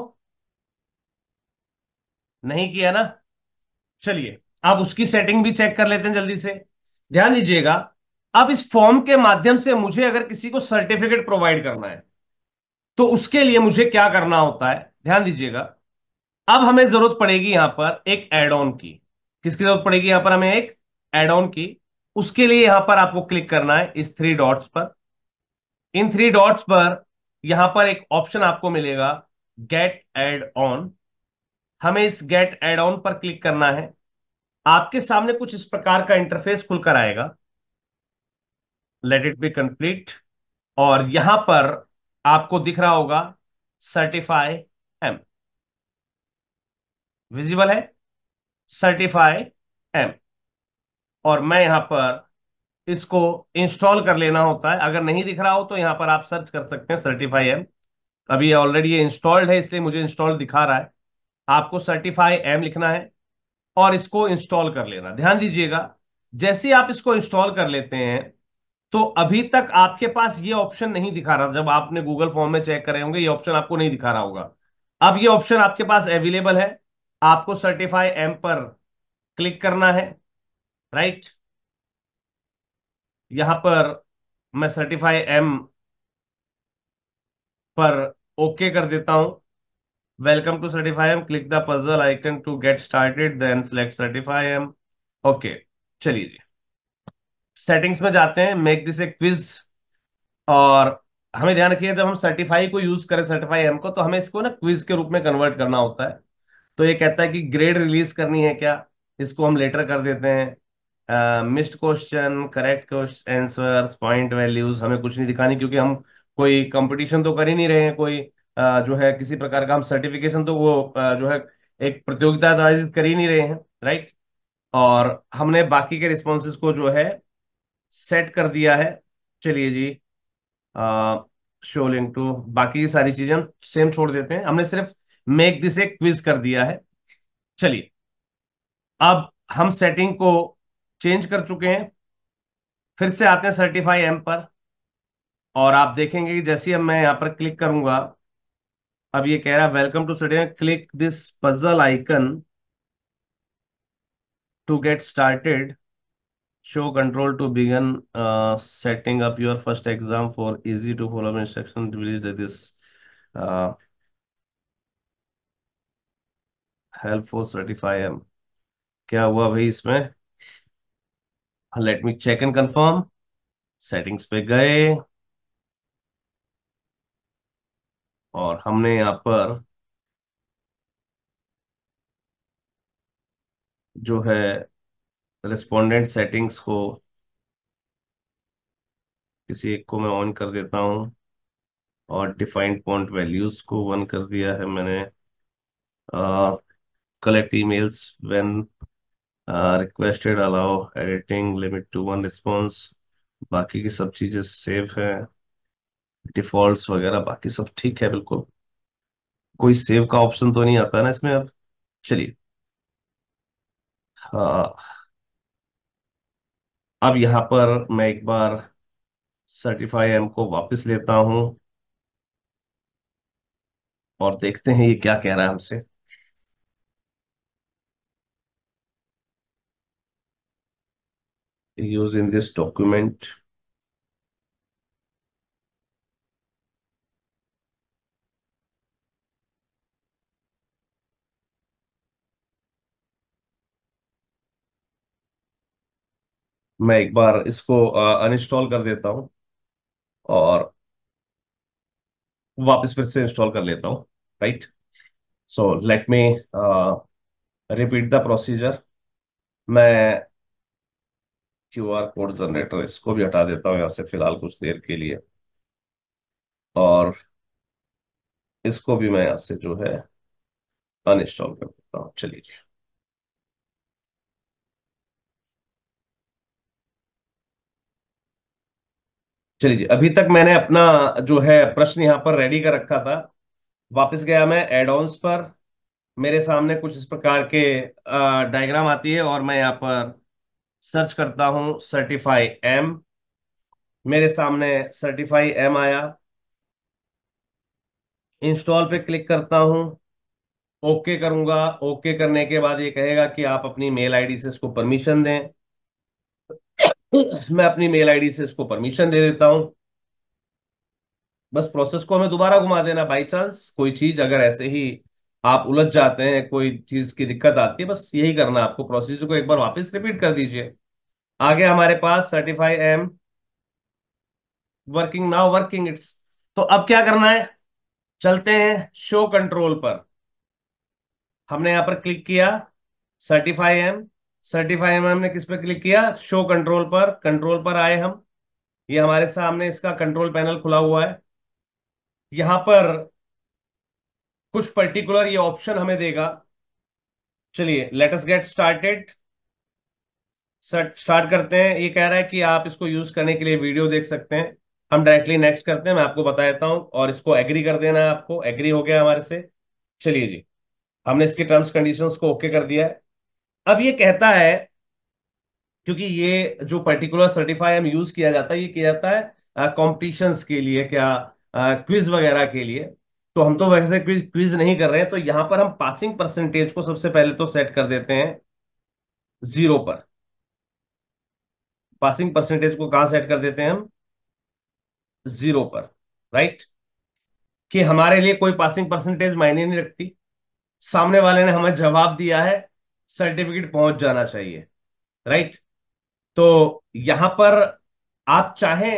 S1: नहीं किया ना चलिए आप उसकी सेटिंग भी चेक कर लेते हैं जल्दी से ध्यान दीजिएगा अब इस फॉर्म के माध्यम से मुझे अगर किसी को सर्टिफिकेट प्रोवाइड करना है तो उसके लिए मुझे क्या करना होता है ध्यान दीजिएगा अब हमें जरूरत पड़ेगी यहां पर एक एड ऑन की किसकी जरूरत पड़ेगी यहां पर हमें एक एड ऑन की उसके लिए यहां पर आपको क्लिक करना है इस थ्री डॉट्स पर इन थ्री डॉट्स पर यहां पर एक ऑप्शन आपको मिलेगा गेट एड ऑन हमें इस गेट एड ऑन पर क्लिक करना है आपके सामने कुछ इस प्रकार का इंटरफेस खुलकर आएगा लेट इट बी कंप्लीट और यहां पर आपको दिख रहा होगा सर्टिफाई एम विजिबल है सर्टिफाई एम और मैं यहां पर इसको इंस्टॉल कर लेना होता है अगर नहीं दिख रहा हो तो यहां पर आप सर्च कर सकते हैं सर्टिफाई एम अभी ऑलरेडी ये इंस्टॉल्ड है इसलिए मुझे इंस्टॉल दिखा रहा है आपको सर्टिफाई एम लिखना है और इसको इंस्टॉल कर लेना ध्यान दीजिएगा जैसे आप इसको इंस्टॉल कर लेते हैं तो अभी तक आपके पास ये ऑप्शन नहीं दिखा रहा जब आपने गूगल फॉर्म में चेक करे होंगे ये ऑप्शन आपको नहीं दिखा रहा होगा अब ये ऑप्शन आपके पास अवेलेबल है आपको सर्टिफाई एम पर क्लिक करना है राइट यहां पर मैं सर्टिफाई एम पर ओके कर देता हूं welcome to Certify'em click the puzzle icon to get started then select Certify'em okay चलिए जी सेटिंग्स में जाते हैं मेक दिस ए क्विज और हमें ध्यान रखिए जब हम सर्टिफाई को यूज करें सर्टिफाई एम को तो हमें इसको ना क्विज के रूप में कन्वर्ट करना होता है तो ये कहता है कि ग्रेड रिलीज करनी है क्या इसको हम लेटर कर देते हैं missed question correct question answer point values हमें कुछ नहीं दिखानी क्योंकि हम कोई कंपटीशन तो कर ही नहीं रहे हैं कोई uh, जो है किसी प्रकार का हम सर्टिफिकेशन तो वो uh, जो है एक प्रतियोगिता आयोजित कर ही नहीं रहे हैं राइट और हमने बाकी के रिस्पॉन्सेज को जो है सेट कर दिया है चलिए जी आ, शो लिंक टू बाकी सारी चीजें हम सेम छोड़ देते हैं हमने सिर्फ मेक दिस एक क्विज कर दिया है चलिए अब हम सेटिंग को चेंज कर चुके हैं फिर से आते हैं सर्टिफाई एम पर और आप देखेंगे कि जैसे अब मैं यहां पर क्लिक करूंगा अब ये कह रहा है welcome to Certify click this puzzle icon to get started show control to begin uh, setting up your first exam for easy to follow instruction released this uh, help for certify m क्या हुआ भाई इसमें let me check and confirm settings पे गए और हमने यहाँ पर जो है रेस्पोंडेंट सेटिंग्स को किसी एक को मैं ऑन कर देता हूं और डिफाइंड पॉइंट वैल्यूज को वन कर दिया है मैंने collect emails when requested allow editing limit to one response बाकी की सब चीज़ें सेफ हैं डिफॉल्ट्स वगैरह बाकी सब ठीक है बिल्कुल कोई सेव का ऑप्शन तो नहीं आता ना इसमें अब चलिए हाँ अब यहाँ पर मैं एक बार सर्टिफाई एम को वापस लेता हूं और देखते हैं ये क्या कह रहा है हमसे यूज इन दिस डॉक्यूमेंट मैं एक बार इसको अनइंस्टॉल कर देता हूँ और वापस फिर से इंस्टॉल कर लेता हूँ right so let me repeat the procedure मैं क्यू आर कोड जनरेटर इसको भी हटा देता हूँ यहाँ से फिलहाल कुछ देर के लिए और इसको भी मैं यहाँ से जो है अनइंस्टॉल कर देता हूँ चलिए चलिए जी अभी तक मैंने अपना जो है प्रश्न यहाँ पर रेडी कर रखा था वापस गया मैं एड ऑन्स पर मेरे सामने कुछ इस प्रकार के डायग्राम आती है और मैं यहाँ पर सर्च करता हूँ सर्टिफाई एम मेरे सामने सर्टिफाई एम आया इंस्टॉल पे क्लिक करता हूँ ओके करूँगा ओके करने के बाद ये कहेगा कि आप अपनी मेल आईडी से इसको परमिशन दें मैं अपनी मेल आईडी से इसको परमिशन दे देता हूं बस प्रोसेस को हमें दोबारा घुमा देना बाई चांस कोई चीज अगर ऐसे ही आप उलझ जाते हैं कोई चीज की दिक्कत आती है बस यही करना आपको प्रोसीजर को एक बार वापस रिपीट कर दीजिए आगे हमारे पास Certify'em working now working it's तो अब क्या करना है चलते हैं शो कंट्रोल पर हमने यहां पर क्लिक किया सर्टिफाई एम सर्टिफाई में हमने किस पर क्लिक किया शो कंट्रोल पर कंट्रोल पर आए हम ये हमारे सामने इसका कंट्रोल पैनल खुला हुआ है यहां पर कुछ पर्टिकुलर ये ऑप्शन हमें देगा चलिए लेटस गेट स्टार्टेड स्टार्ट करते हैं ये कह रहा है कि आप इसको यूज करने के लिए वीडियो देख सकते हैं हम डायरेक्टली नेक्स्ट करते हैं मैं आपको बता देता हूँ और इसको एग्री कर देना है आपको एग्री हो गया हमारे से चलिए जी हमने इसकी टर्म्स कंडीशंस को ओके कर दिया है अब ये कहता है क्योंकि ये जो पर्टिकुलर सर्टिफाई हम यूज किया जाता है ये किया जाता है कॉम्पिटिशन के लिए क्या क्विज वगैरह के लिए तो हम तो वैसे क्विज क्विज नहीं कर रहे हैं तो यहां पर हम पासिंग परसेंटेज को सबसे पहले तो सेट कर देते हैं जीरो पर पासिंग परसेंटेज को कहां सेट कर देते हैं हम जीरो पर राइट कि हमारे लिए कोई पासिंग परसेंटेज मायने नहीं रखती सामने वाले ने हमें जवाब दिया है सर्टिफिकेट पहुंच जाना चाहिए राइट तो यहां पर आप चाहें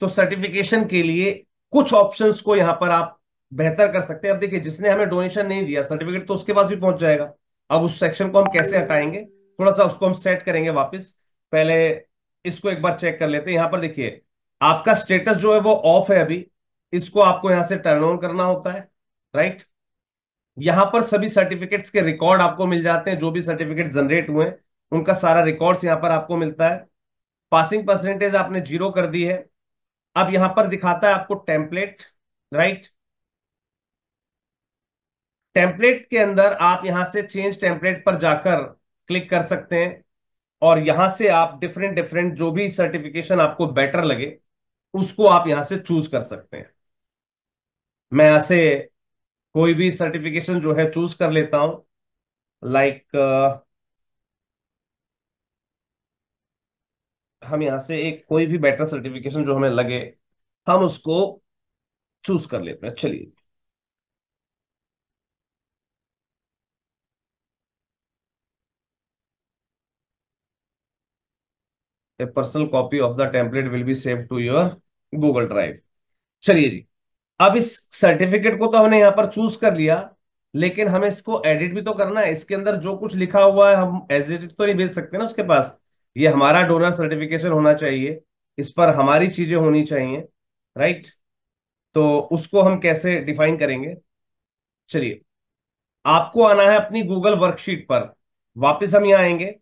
S1: तो सर्टिफिकेशन के लिए कुछ ऑप्शंस को यहां पर आप बेहतर कर सकते हैं अब देखिए जिसने हमें डोनेशन नहीं दिया सर्टिफिकेट तो उसके पास भी पहुंच जाएगा अब उस सेक्शन को हम कैसे हम्म। हटाएंगे थोड़ा सा उसको हम सेट करेंगे वापस पहले इसको एक बार चेक कर लेते हैं यहां पर देखिए आपका स्टेटस जो है वो ऑफ है अभी इसको आपको यहां से टर्न ऑन करना होता है राइट यहां पर सभी सर्टिफिकेट्स के रिकॉर्ड आपको मिल जाते हैं जो भी सर्टिफिकेट जनरेट हुए उनका सारा रिकॉर्ड यहां पर आपको मिलता है पासिंग परसेंटेज आपने जीरो कर दी है अब यहां पर दिखाता है आपको टेम्पलेट राइट टेम्पलेट के अंदर आप यहां से चेंज टेम्पलेट पर जाकर क्लिक कर सकते हैं और यहां से आप डिफरेंट डिफरेंट जो भी सर्टिफिकेशन आपको बेटर लगे उसको आप यहां से चूज कर सकते हैं मैं यहां से कोई भी सर्टिफिकेशन जो है चूज कर लेता हूं लाइक like, uh, हम यहां से एक कोई भी बेटर सर्टिफिकेशन जो हमें लगे हम उसको चूज कर लेते हैं चलिए personal copy of the template will be save to your Google Drive चलिए जी अब इस सर्टिफिकेट को तो हमने यहां पर चूज कर लिया लेकिन हमें इसको एडिट भी तो करना है इसके अंदर जो कुछ लिखा हुआ है हम एज तो नहीं भेज सकते ना उसके पास ये हमारा डोनर सर्टिफिकेशन होना चाहिए इस पर हमारी चीजें होनी चाहिए राइट तो उसको हम कैसे डिफाइन करेंगे चलिए आपको आना है अपनी गूगल वर्कशीट पर वापस हम यहां आएंगे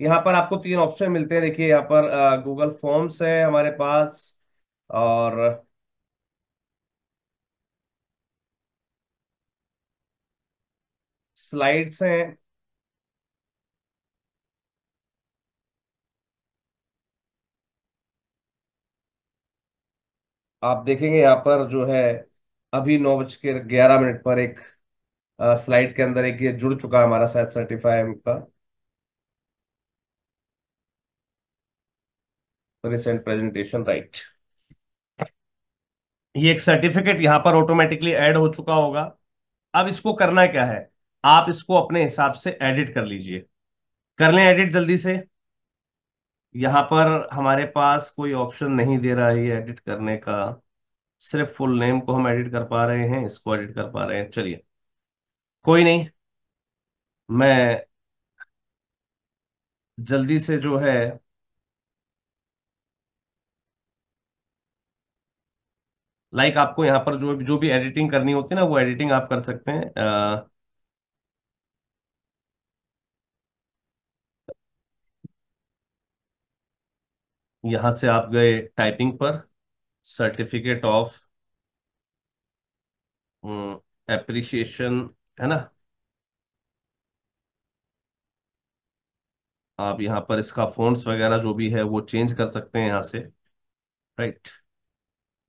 S1: यहां पर आपको तीन ऑप्शन मिलते हैं देखिए यहाँ पर गूगल फॉर्म्स है हमारे पास और स्लाइड्स हैं आप देखेंगे यहाँ पर जो है अभी नौ बज के ग्यारह मिनट पर एक स्लाइड के अंदर एक ये जुड़ चुका है हमारा शायद सर्टिफाई का रिसेंट प्रेजेंटेशन राइट ये एक सर्टिफिकेट यहां पर ऑटोमेटिकली ऐड हो चुका होगा अब इसको करना क्या है आप इसको अपने हिसाब से एडिट कर लीजिए कर लें एडिट जल्दी से यहां पर हमारे पास कोई ऑप्शन नहीं दे रहा है एडिट करने का सिर्फ फुल नेम को हम एडिट कर पा रहे हैं इसको एडिट कर पा रहे हैं चलिए कोई नहीं मैं जल्दी से जो है लाइक like आपको यहां पर जो जो भी एडिटिंग करनी होती है ना वो एडिटिंग आप कर सकते हैं आ, यहाँ से आप गए टाइपिंग पर सर्टिफिकेट ऑफ एप्रिशिएशन है ना आप यहां पर इसका फोन्ट्स वगैरह जो भी है वो चेंज कर सकते हैं यहाँ से राइट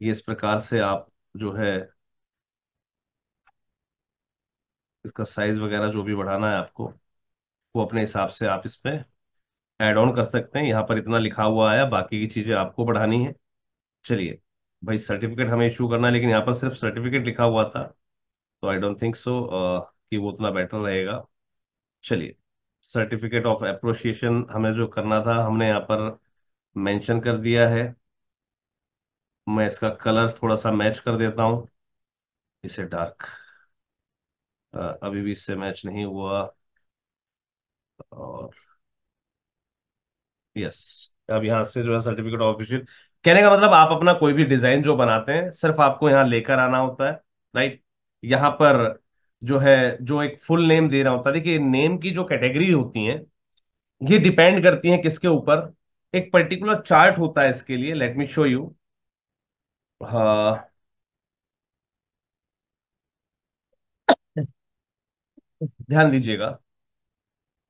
S1: ये इस प्रकार से आप जो है इसका साइज वगैरह जो भी बढ़ाना है आपको वो अपने हिसाब से आप इस पर एड ऑन कर सकते हैं यहाँ पर इतना लिखा हुआ आया बाकी की चीज़ें आपको बढ़ानी है चलिए भाई सर्टिफिकेट हमें इशू करना है लेकिन यहाँ पर सिर्फ सर्टिफिकेट लिखा हुआ था तो आई डोंट थिंक सो कि वो उतना बेटर रहेगा चलिए सर्टिफिकेट ऑफ अप्रोशिएशन हमें जो करना था हमने यहाँ पर मेंशन कर दिया है मैं इसका कलर थोड़ा सा मैच कर देता हूँ इसे डार्क अभी भी इससे मैच नहीं हुआ और यस अब यहाँ से जो है सर्टिफिकेट ऑफ ऑफिशियल कहने का मतलब आप अपना कोई भी डिजाइन जो बनाते हैं सिर्फ आपको यहाँ लेकर आना होता है राइट यहाँ पर जो है जो एक फुल नेम दे रहा होता है देखिए नेम की जो कैटेगरी होती है ये डिपेंड करती है किसके ऊपर एक पर्टिकुलर चार्ट होता है इसके लिए लेट मी शो यू हाँ ध्यान दीजिएगा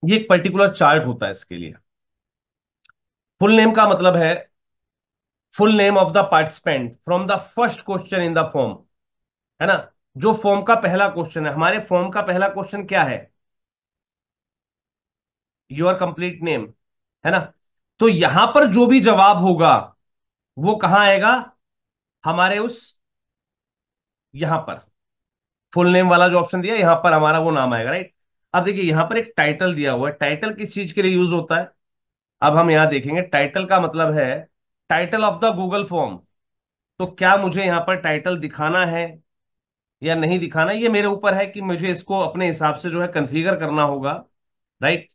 S1: ये एक पर्टिकुलर चार्ट होता है इसके लिए फुल नेम का मतलब है full name of the participant from the first question in the form है ना जो फॉर्म का पहला क्वेश्चन है हमारे फॉर्म का पहला क्वेश्चन क्या है योर कंप्लीट नेम है ना तो यहां पर जो भी जवाब होगा वो कहां आएगा हमारे उस यहां पर फुल नेम वाला जो ऑप्शन दिया यहां पर हमारा वो नाम आएगा राइट अब देखिए यहां पर एक टाइटल दिया हुआ है टाइटल किस चीज के लिए यूज होता है अब हम यहां देखेंगे टाइटल का मतलब है title of the Google form तो क्या मुझे यहाँ पर टाइटल दिखाना है या नहीं दिखाना ये मेरे ऊपर है कि मुझे इसको अपने हिसाब से जो है कन्फिगर करना होगा राइट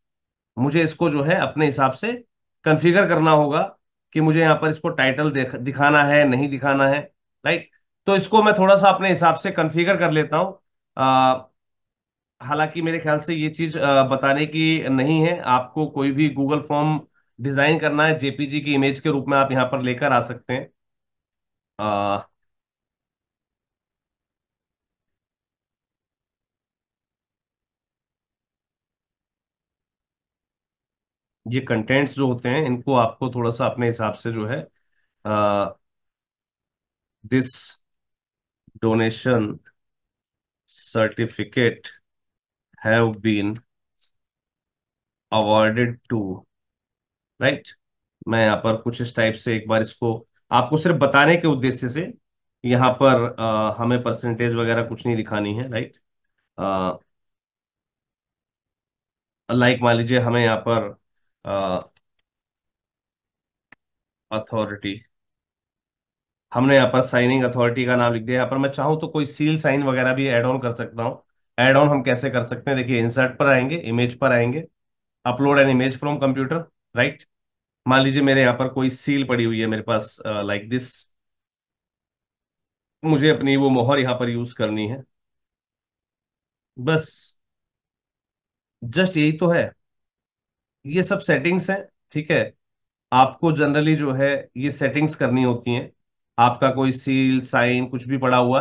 S1: मुझे इसको जो है अपने हिसाब से कन्फिगर करना होगा कि मुझे यहाँ पर इसको टाइटल दिखाना है नहीं दिखाना है राइट तो इसको मैं थोड़ा सा अपने हिसाब से कन्फिगर कर लेता हूं हालांकि मेरे ख्याल से ये चीज बताने की नहीं है आपको कोई भी गूगल फॉर्म डिजाइन करना है जेपीजी की इमेज के रूप में आप यहां पर लेकर आ सकते हैं आ, ये कंटेंट्स जो होते हैं इनको आपको थोड़ा सा अपने हिसाब से जो है this donation certificate have been awarded to right मैं यहाँ पर कुछ इस टाइप से एक बार इसको आपको सिर्फ बताने के उद्देश्य से यहाँ पर आ, हमें परसेंटेज वगैरह कुछ नहीं दिखानी है राइट लाइक मान लीजिए हमें यहाँ पर अथॉरिटी हमने यहाँ पर साइनिंग अथॉरिटी का नाम लिख दिया यहाँ पर मैं चाहूँ तो कोई सील साइन वगैरह भी एड ऑन कर सकता हूँ एड ऑन हम कैसे कर सकते हैं देखिए इंसर्ट पर आएंगे इमेज पर आएंगे upload an image from computer right मान लीजिए मेरे यहाँ पर कोई सील पड़ी हुई है मेरे पास लाइक uh, दिस like मुझे अपनी वो मोहर यहां पर यूज करनी है बस जस्ट यही तो है ये सब सेटिंग्स हैं ठीक है आपको जनरली जो है ये सेटिंग्स करनी होती हैं आपका कोई सील साइन कुछ भी पड़ा हुआ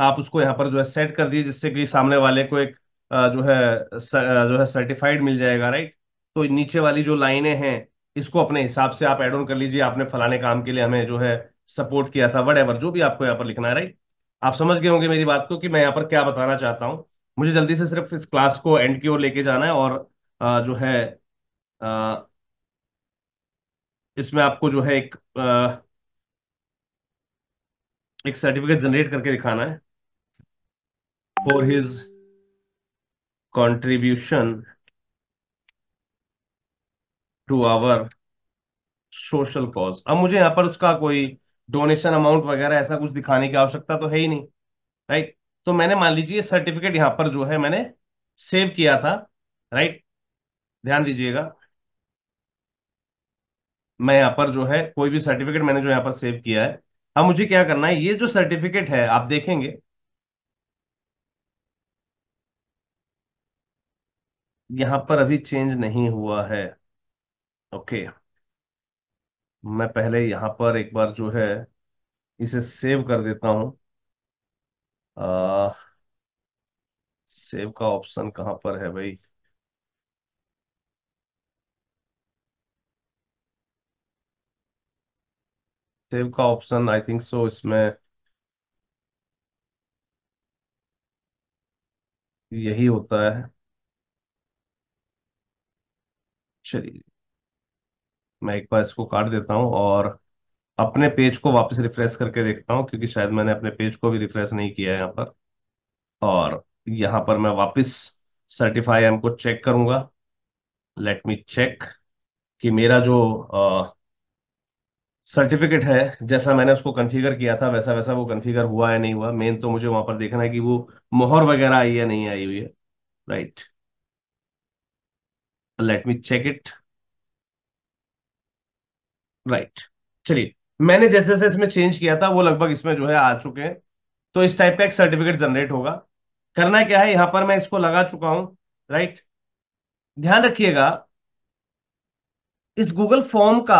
S1: आप उसको यहाँ पर जो है सेट कर दिए जिससे कि सामने वाले को एक uh, जो है uh, जो है सर्टिफाइड मिल जाएगा राइट तो नीचे वाली जो लाइनें हैं इसको अपने हिसाब से आप एड ऑन कर लीजिए आपने फलाने काम के लिए हमें जो है सपोर्ट किया था वट जो भी आपको यहाँ पर लिखना है राइट आप समझ गए होंगे मेरी बात को कि मैं यहाँ पर क्या बताना चाहता हूँ मुझे जल्दी से सिर्फ इस क्लास को एंड की ओर लेके जाना है और जो है इसमें आपको जो है एक एक सर्टिफिकेट जनरेट करके दिखाना है for his contribution to our social cause अब मुझे यहां पर उसका कोई डोनेशन अमाउंट वगैरह ऐसा कुछ दिखाने की आवश्यकता तो है ही नहीं राइट तो मैंने मान लीजिए सर्टिफिकेट यहां पर जो है मैंने सेव किया था राइट ध्यान दीजिएगा मैं यहां पर जो है कोई भी सर्टिफिकेट मैंने जो यहां पर सेव किया है अब मुझे क्या करना है ये जो सर्टिफिकेट है आप देखेंगे यहां पर अभी चेंज नहीं हुआ है ओके मैं पहले यहां पर एक बार जो है इसे सेव कर देता आ, सेव का ऑप्शन कहां पर है भाई सेव का ऑप्शन आई थिंक सो इसमें यही होता है चलिए मैं एक बार इसको काट देता हूँ और अपने पेज को वापस रिफ्रेश करके देखता हूँ क्योंकि शायद मैंने अपने पेज को भी रिफ्रेश नहीं किया है यहाँ पर और यहाँ पर मैं वापस सर्टिफाई एम को चेक करूंगा लेट मी चेक कि मेरा जो सर्टिफिकेट है जैसा मैंने उसको कॉन्फ़िगर किया था वैसा वैसा वो कॉन्फ़िगर हुआ है नहीं हुआ मेन तो मुझे वहां पर देखना है कि वो मोहर वगैरह आई है नहीं आई हुई है right let me check it right चलिए मैंने जैसे जैसे इसमें चेंज किया था वो लगभग इसमें जो है आ चुके हैं तो इस टाइप का एक सर्टिफिकेट जनरेट होगा करना क्या है यहां पर मैं इसको लगा चुका हूं राइट ध्यान रखिएगा इस गूगल फॉर्म का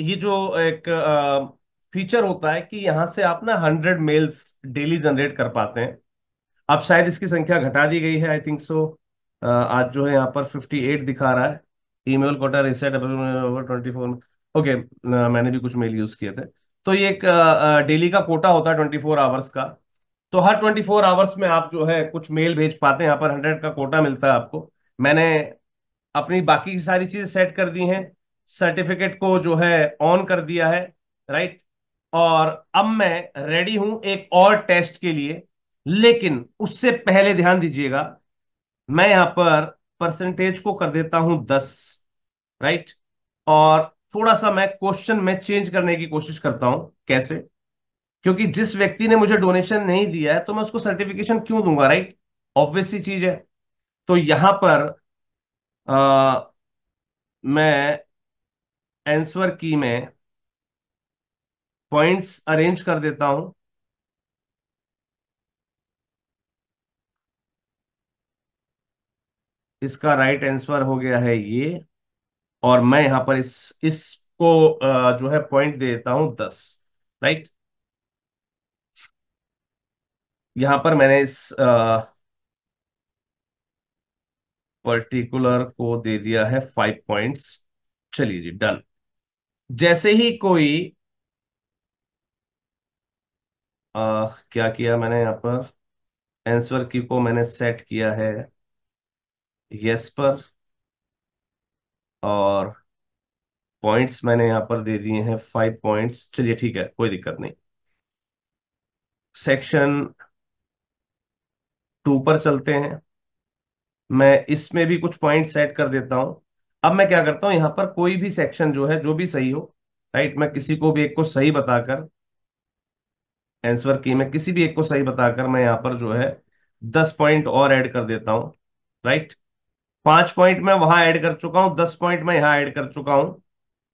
S1: ये जो एक फीचर होता है कि यहां से आप ना हंड्रेड मेल्स डेली जनरेट कर पाते हैं अब शायद इसकी संख्या घटा दी गई है आई थिंक सो आज जो है यहाँ पर फिफ्टी एट दिखा रहा है email quota reset twenty four okay okay, मैंने भी कुछ मेल यूज किए थे तो ये एक डेली का कोटा होता है ट्वेंटी फोर आवर्स का तो हर ट्वेंटी फोर आवर्स में आप जो है कुछ मेल भेज पाते हैं यहाँ पर हंड्रेड का कोटा मिलता है आपको मैंने अपनी बाकी की सारी चीजें सेट कर दी हैं सर्टिफिकेट को जो है ऑन कर दिया है राइट और अब मैं रेडी हूं एक और टेस्ट के लिए लेकिन उससे पहले ध्यान दीजिएगा मैं यहां पर परसेंटेज को कर देता हूं दस राइट और थोड़ा सा मैं क्वेश्चन में चेंज करने की कोशिश करता हूं कैसे क्योंकि जिस व्यक्ति ने मुझे डोनेशन नहीं दिया है तो मैं उसको सर्टिफिकेशन क्यों दूंगा राइट ऑब्वियस चीज है तो यहां पर आ, मैं एंसर की में पॉइंट्स अरेंज कर देता हूं इसका राइट आंसर हो गया है ये और मैं यहां पर इस इसको जो है पॉइंट दे देता हूं दस राइट यहां पर मैंने इस पर्टिकुलर को दे दिया है फाइव पॉइंट्स चलिए जी डन जैसे ही कोई आ, क्या किया मैंने यहां पर आंसर की को मैंने सेट किया है यस पर और पॉइंट्स मैंने यहां पर दे दिए हैं फाइव पॉइंट्स चलिए ठीक है कोई दिक्कत नहीं सेक्शन टू पर चलते हैं मैं इसमें भी कुछ पॉइंट सेट कर देता हूं अब मैं क्या करता हूं यहां पर कोई भी सेक्शन जो है जो भी सही हो राइट मैं किसी को भी एक को सही बताकर आंसर की मैं किसी भी एक को सही बताकर मैं यहां पर जो है दस पॉइंट और ऐड कर देता हूं राइट पांच पॉइंट में वहां ऐड कर चुका हूं दस पॉइंट में यहां ऐड कर चुका हूं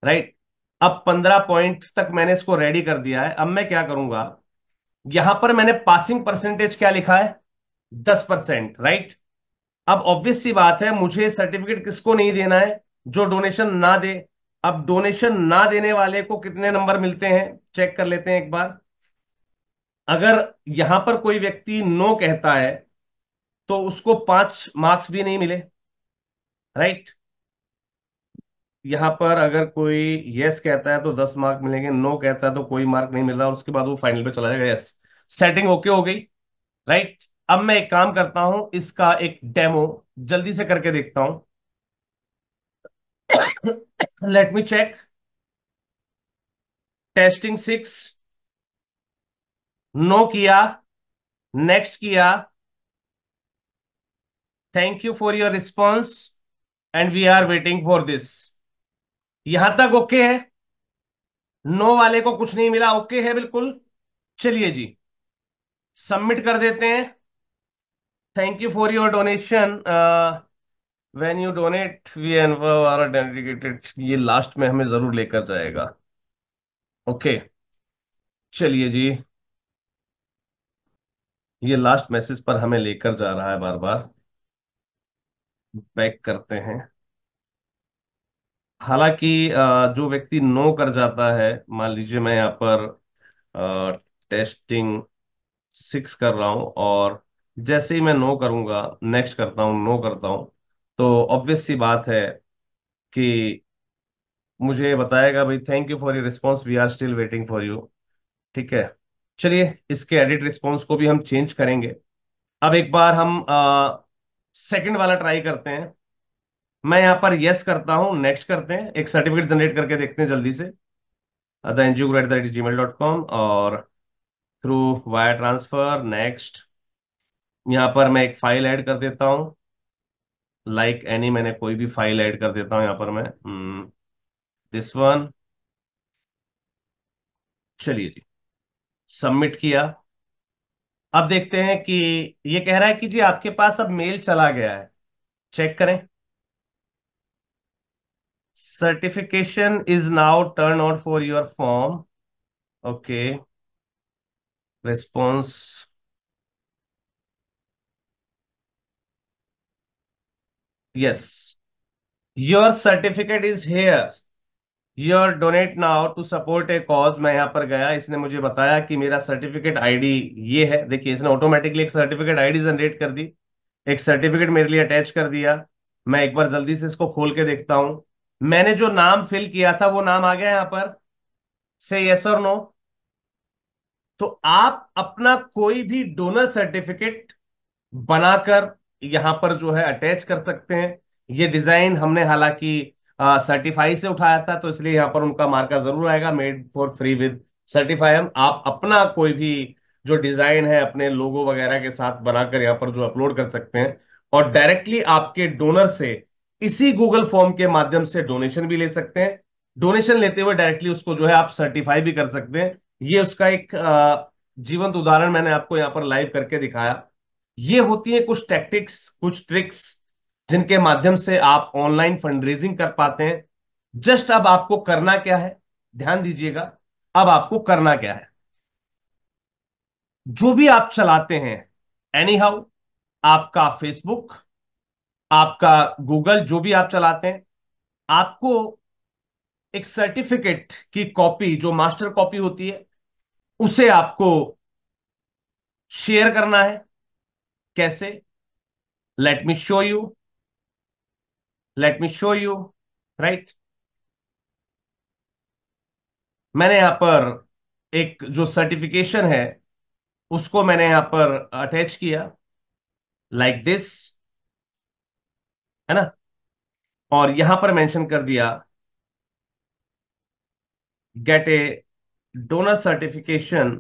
S1: राइट अब पंद्रह पॉइंट तक मैंने इसको रेडी कर दिया है अब मैं क्या करूंगा यहां पर मैंने पासिंग परसेंटेज क्या लिखा है दस परसेंट राइट अब ऑब्वियस सी बात है मुझे सर्टिफिकेट किसको नहीं देना है जो डोनेशन ना दे अब डोनेशन ना देने वाले को कितने नंबर मिलते हैं चेक कर लेते हैं एक बार अगर यहां पर कोई व्यक्ति नो कहता है तो उसको पांच मार्क्स भी नहीं मिले राइट यहां पर अगर कोई यस कहता है तो दस मार्क मिलेंगे नो कहता है तो कोई मार्क नहीं मिल रहा उसके बाद वो फाइनल पे चला जाएगा यस सेटिंग ओके हो गई राइट अब मैं एक काम करता हूं इसका एक डेमो जल्दी से करके देखता हूं let me check testing six no किया नेक्स्ट किया thank you for your response and we are waiting for this यहां तक ओके okay है नो no वाले को कुछ नहीं मिला ओके okay है बिल्कुल चलिए जी सबमिट कर देते हैं thank you for your donation when you donate we are dedicated ये लास्ट में हमें जरूर लेकर जाएगा ओके okay. चलिए जी ये लास्ट मैसेज पर हमें लेकर जा रहा है बार बार बैक करते हैं हालांकि जो व्यक्ति नो कर जाता है मान लीजिए मैं यहाँ पर टेस्टिंग सिक्स कर रहा हूं और जैसे ही मैं नो करूंगा नेक्स्ट करता हूं नो करता हूं तो ऑब्वियस सी बात है कि मुझे बताएगा भाई thank you for your response we are still waiting for you ठीक है चलिए इसके एडिट रिस्पॉन्स को भी हम चेंज करेंगे अब एक बार हम आ, सेकंड वाला ट्राई करते हैं मैं यहां पर यस करता हूं नेक्स्ट करते हैं एक सर्टिफिकेट जनरेट करके देखते हैं जल्दी से the NGO at the rate gmail dot com और थ्रू वायर ट्रांसफर नेक्स्ट यहां पर मैं एक फाइल ऐड कर देता हूं लाइक एनी मैंने कोई भी फाइल ऐड कर देता हूं यहां पर मैं दिस hmm, वन चलिए जी सबमिट किया अब देखते हैं कि ये कह रहा है कि जी आपके पास अब मेल चला गया है चेक करें certification is now turn on for your form okay response yes your certificate is here your donate now to support a cause मैं यहाँ पर गया इसने मुझे बताया कि मेरा सर्टिफिकेट आईडी ये है देखिए इसने ऑटोमेटिकली एक सर्टिफिकेट आईडी जनरेट कर दी एक सर्टिफिकेट मेरे लिए अटैच कर दिया मैं एक बार जल्दी से इसको खोल के देखता हूं मैंने जो नाम फिल किया था वो नाम आ गया यहाँ पर से यस और नो तो आप अपना कोई भी डोनर सर्टिफिकेट बनाकर यहां पर जो है अटैच कर सकते हैं ये डिजाइन हमने हालांकि सर्टिफाई से उठाया था तो इसलिए यहाँ पर उनका मार्का जरूर आएगा made for free with certify आप अपना कोई भी जो डिजाइन है अपने लोगो वगैरह के साथ बनाकर यहाँ पर जो अपलोड कर सकते हैं और डायरेक्टली आपके डोनर से इसी गूगल फॉर्म के माध्यम से डोनेशन भी ले सकते हैं डोनेशन लेते हुए डायरेक्टली उसको जो है आप सर्टिफाई भी कर सकते हैं ये उसका एक जीवंत उदाहरण मैंने आपको यहाँ पर लाइव करके दिखाया ये होती है कुछ टैक्टिक्स कुछ ट्रिक्स जिनके माध्यम से आप ऑनलाइन फंड रेजिंग कर पाते हैं जस्ट अब आपको करना क्या है ध्यान दीजिएगा अब आपको करना क्या है जो भी आप चलाते हैं एनी हाउ आपका फेसबुक आपका गूगल जो भी आप चलाते हैं आपको एक सर्टिफिकेट की कॉपी जो मास्टर कॉपी होती है उसे आपको शेयर करना है कैसे let me show you let me show you right मैंने यहां पर एक जो सर्टिफिकेशन है उसको मैंने यहां पर अटैच किया लाइक like दिस है ना और यहां पर मेंशन कर दिया गेट ए डोनर सर्टिफिकेशन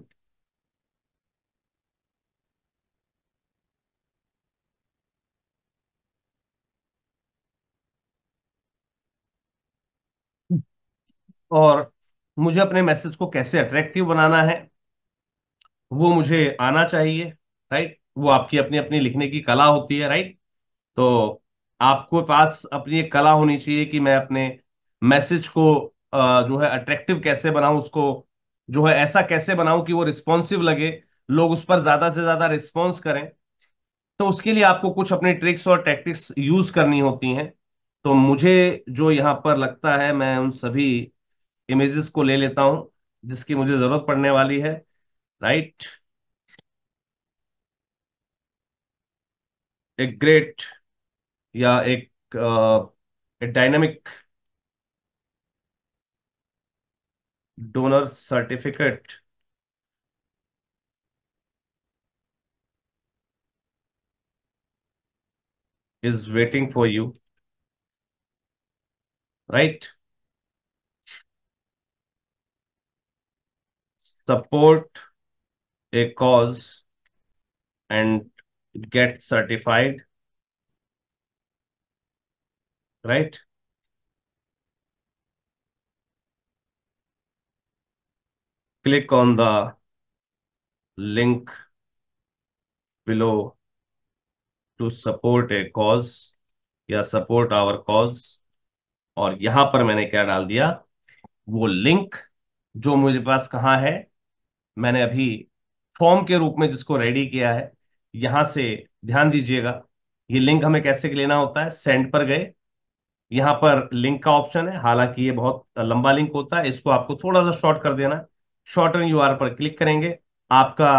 S1: और मुझे अपने मैसेज को कैसे अट्रैक्टिव बनाना है वो मुझे आना चाहिए राइट वो आपकी अपनी अपनी लिखने की कला होती है राइट तो आपको पास अपनी एक कला होनी चाहिए कि मैं अपने मैसेज को जो है अट्रैक्टिव कैसे बनाऊं उसको जो है ऐसा कैसे बनाऊं कि वो रिस्पॉन्सिव लगे लोग उस पर ज्यादा से ज्यादा रिस्पॉन्स करें तो उसके लिए आपको कुछ अपने ट्रिक्स और टैक्टिक्स यूज करनी होती हैं तो मुझे जो यहाँ पर लगता है मैं उन सभी इमेजेस को ले लेता हूं जिसकी मुझे जरूरत पड़ने वाली है राइट एक ग्रेट या एक dynamic donor certificate is waiting for you right support a cause and get certified right click on the link below to support a cause या support our cause और यहां पर मैंने क्या डाल दिया वो लिंक जो मुझे पास कहा है मैंने अभी फॉर्म के रूप में जिसको रेडी किया है यहां से ध्यान दीजिएगा ये लिंक हमें कैसे लेना होता है सेंड पर गए यहां पर लिंक का ऑप्शन है हालांकि ये बहुत लंबा लिंक होता है इसको आपको थोड़ा सा शॉर्ट कर देना है एन यू पर क्लिक करेंगे आपका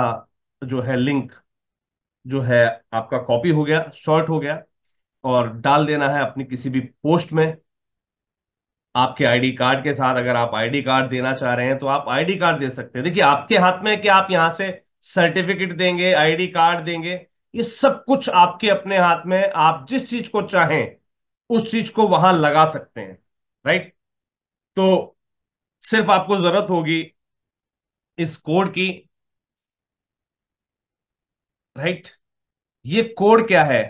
S1: जो है लिंक जो है आपका कॉपी हो गया शॉर्ट हो गया और डाल देना है अपनी किसी भी पोस्ट में आपके आईडी कार्ड के साथ अगर आप आईडी कार्ड देना चाह रहे हैं तो आप आईडी कार्ड दे सकते हैं देखिए आपके हाथ में कि आप यहां से सर्टिफिकेट देंगे आईडी कार्ड देंगे ये सब कुछ आपके अपने हाथ में आप जिस चीज को चाहें उस चीज को वहां लगा सकते हैं राइट तो सिर्फ आपको जरूरत होगी इस कोड की राइट ये कोड क्या है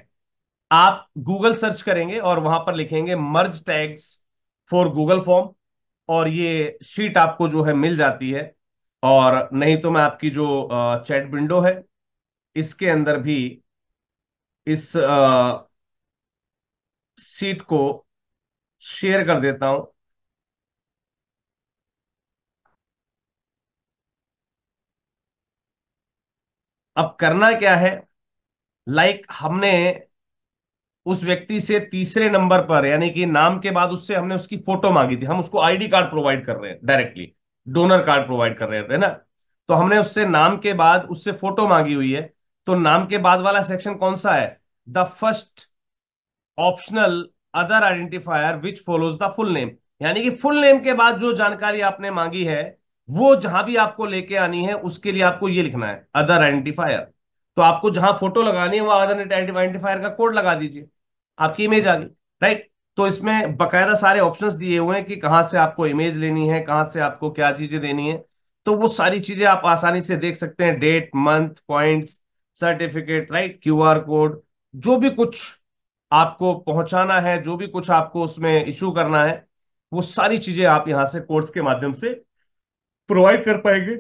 S1: आप गूगल सर्च करेंगे और वहां पर लिखेंगे merge tags for Google form और ये शीट आपको जो है मिल जाती है और नहीं तो मैं आपकी जो चैट विंडो है इसके अंदर भी इस सीट को शेयर कर देता हूं अब करना क्या है लाइक like हमने उस व्यक्ति से तीसरे नंबर पर यानी कि नाम के बाद उससे हमने उसकी फोटो मांगी थी हम उसको आईडी कार्ड प्रोवाइड कर रहे हैं डायरेक्टली डोनर कार्ड प्रोवाइड कर रहे हैं ना तो हमने उससे नाम के बाद उससे फोटो मांगी हुई है तो नाम के बाद वाला सेक्शन कौन सा है the first optional other identifier which follows the full name यानी कि फुल नेम के बाद जो जानकारी आपने मांगी है वो जहां भी आपको लेके आनी है उसके लिए आपको ये लिखना है अदर आइडेंटिफायर तो आपको जहां फोटो लगानी है वो अदर आइडेंटिफायर का कोड लगा दीजिए आपकी इमेज आ गई राइट तो इसमें बकायदा सारे ऑप्शंस दिए हुए हैं कि कहां से आपको इमेज लेनी है कहां से आपको क्या चीजें देनी है तो वो सारी चीजें आप आसानी से देख सकते हैं date month points certificate right QR code जो भी कुछ आपको पहुंचाना है जो भी कुछ आपको उसमें इशू करना है वो सारी चीजें आप यहां से कोर्स के माध्यम से प्रोवाइड कर पाएंगे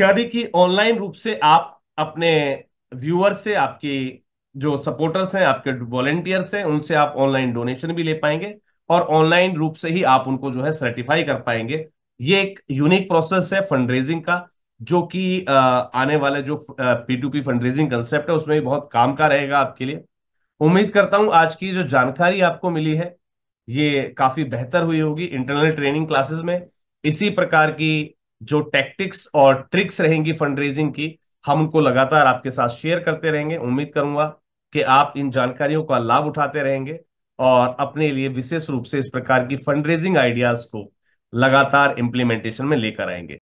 S1: यानी कि ऑनलाइन रूप से आप अपने व्यूअर से आपकी जो सपोर्टर्स हैं आपके वॉलेंटियर्स हैं उनसे आप ऑनलाइन डोनेशन भी ले पाएंगे और ऑनलाइन रूप से ही आप उनको जो है सर्टिफाई कर पाएंगे ये एक यूनिक प्रोसेस है फंड रेजिंग का जो कि आने वाले जो P two P fundraising concept है उसमें भी बहुत काम का रहेगा आपके लिए उम्मीद करता हूं आज की जो जानकारी आपको मिली है ये काफी बेहतर हुई होगी इंटरनल ट्रेनिंग क्लासेस में इसी प्रकार की जो टैक्टिक्स और ट्रिक्स रहेंगी फंड रेजिंग की हम उनको लगातार आपके साथ शेयर करते रहेंगे उम्मीद करूंगा कि आप इन जानकारियों का लाभ उठाते रहेंगे और अपने लिए विशेष रूप से इस प्रकार की फंड रेजिंग आइडियाज को लगातार इम्प्लीमेंटेशन में लेकर आएंगे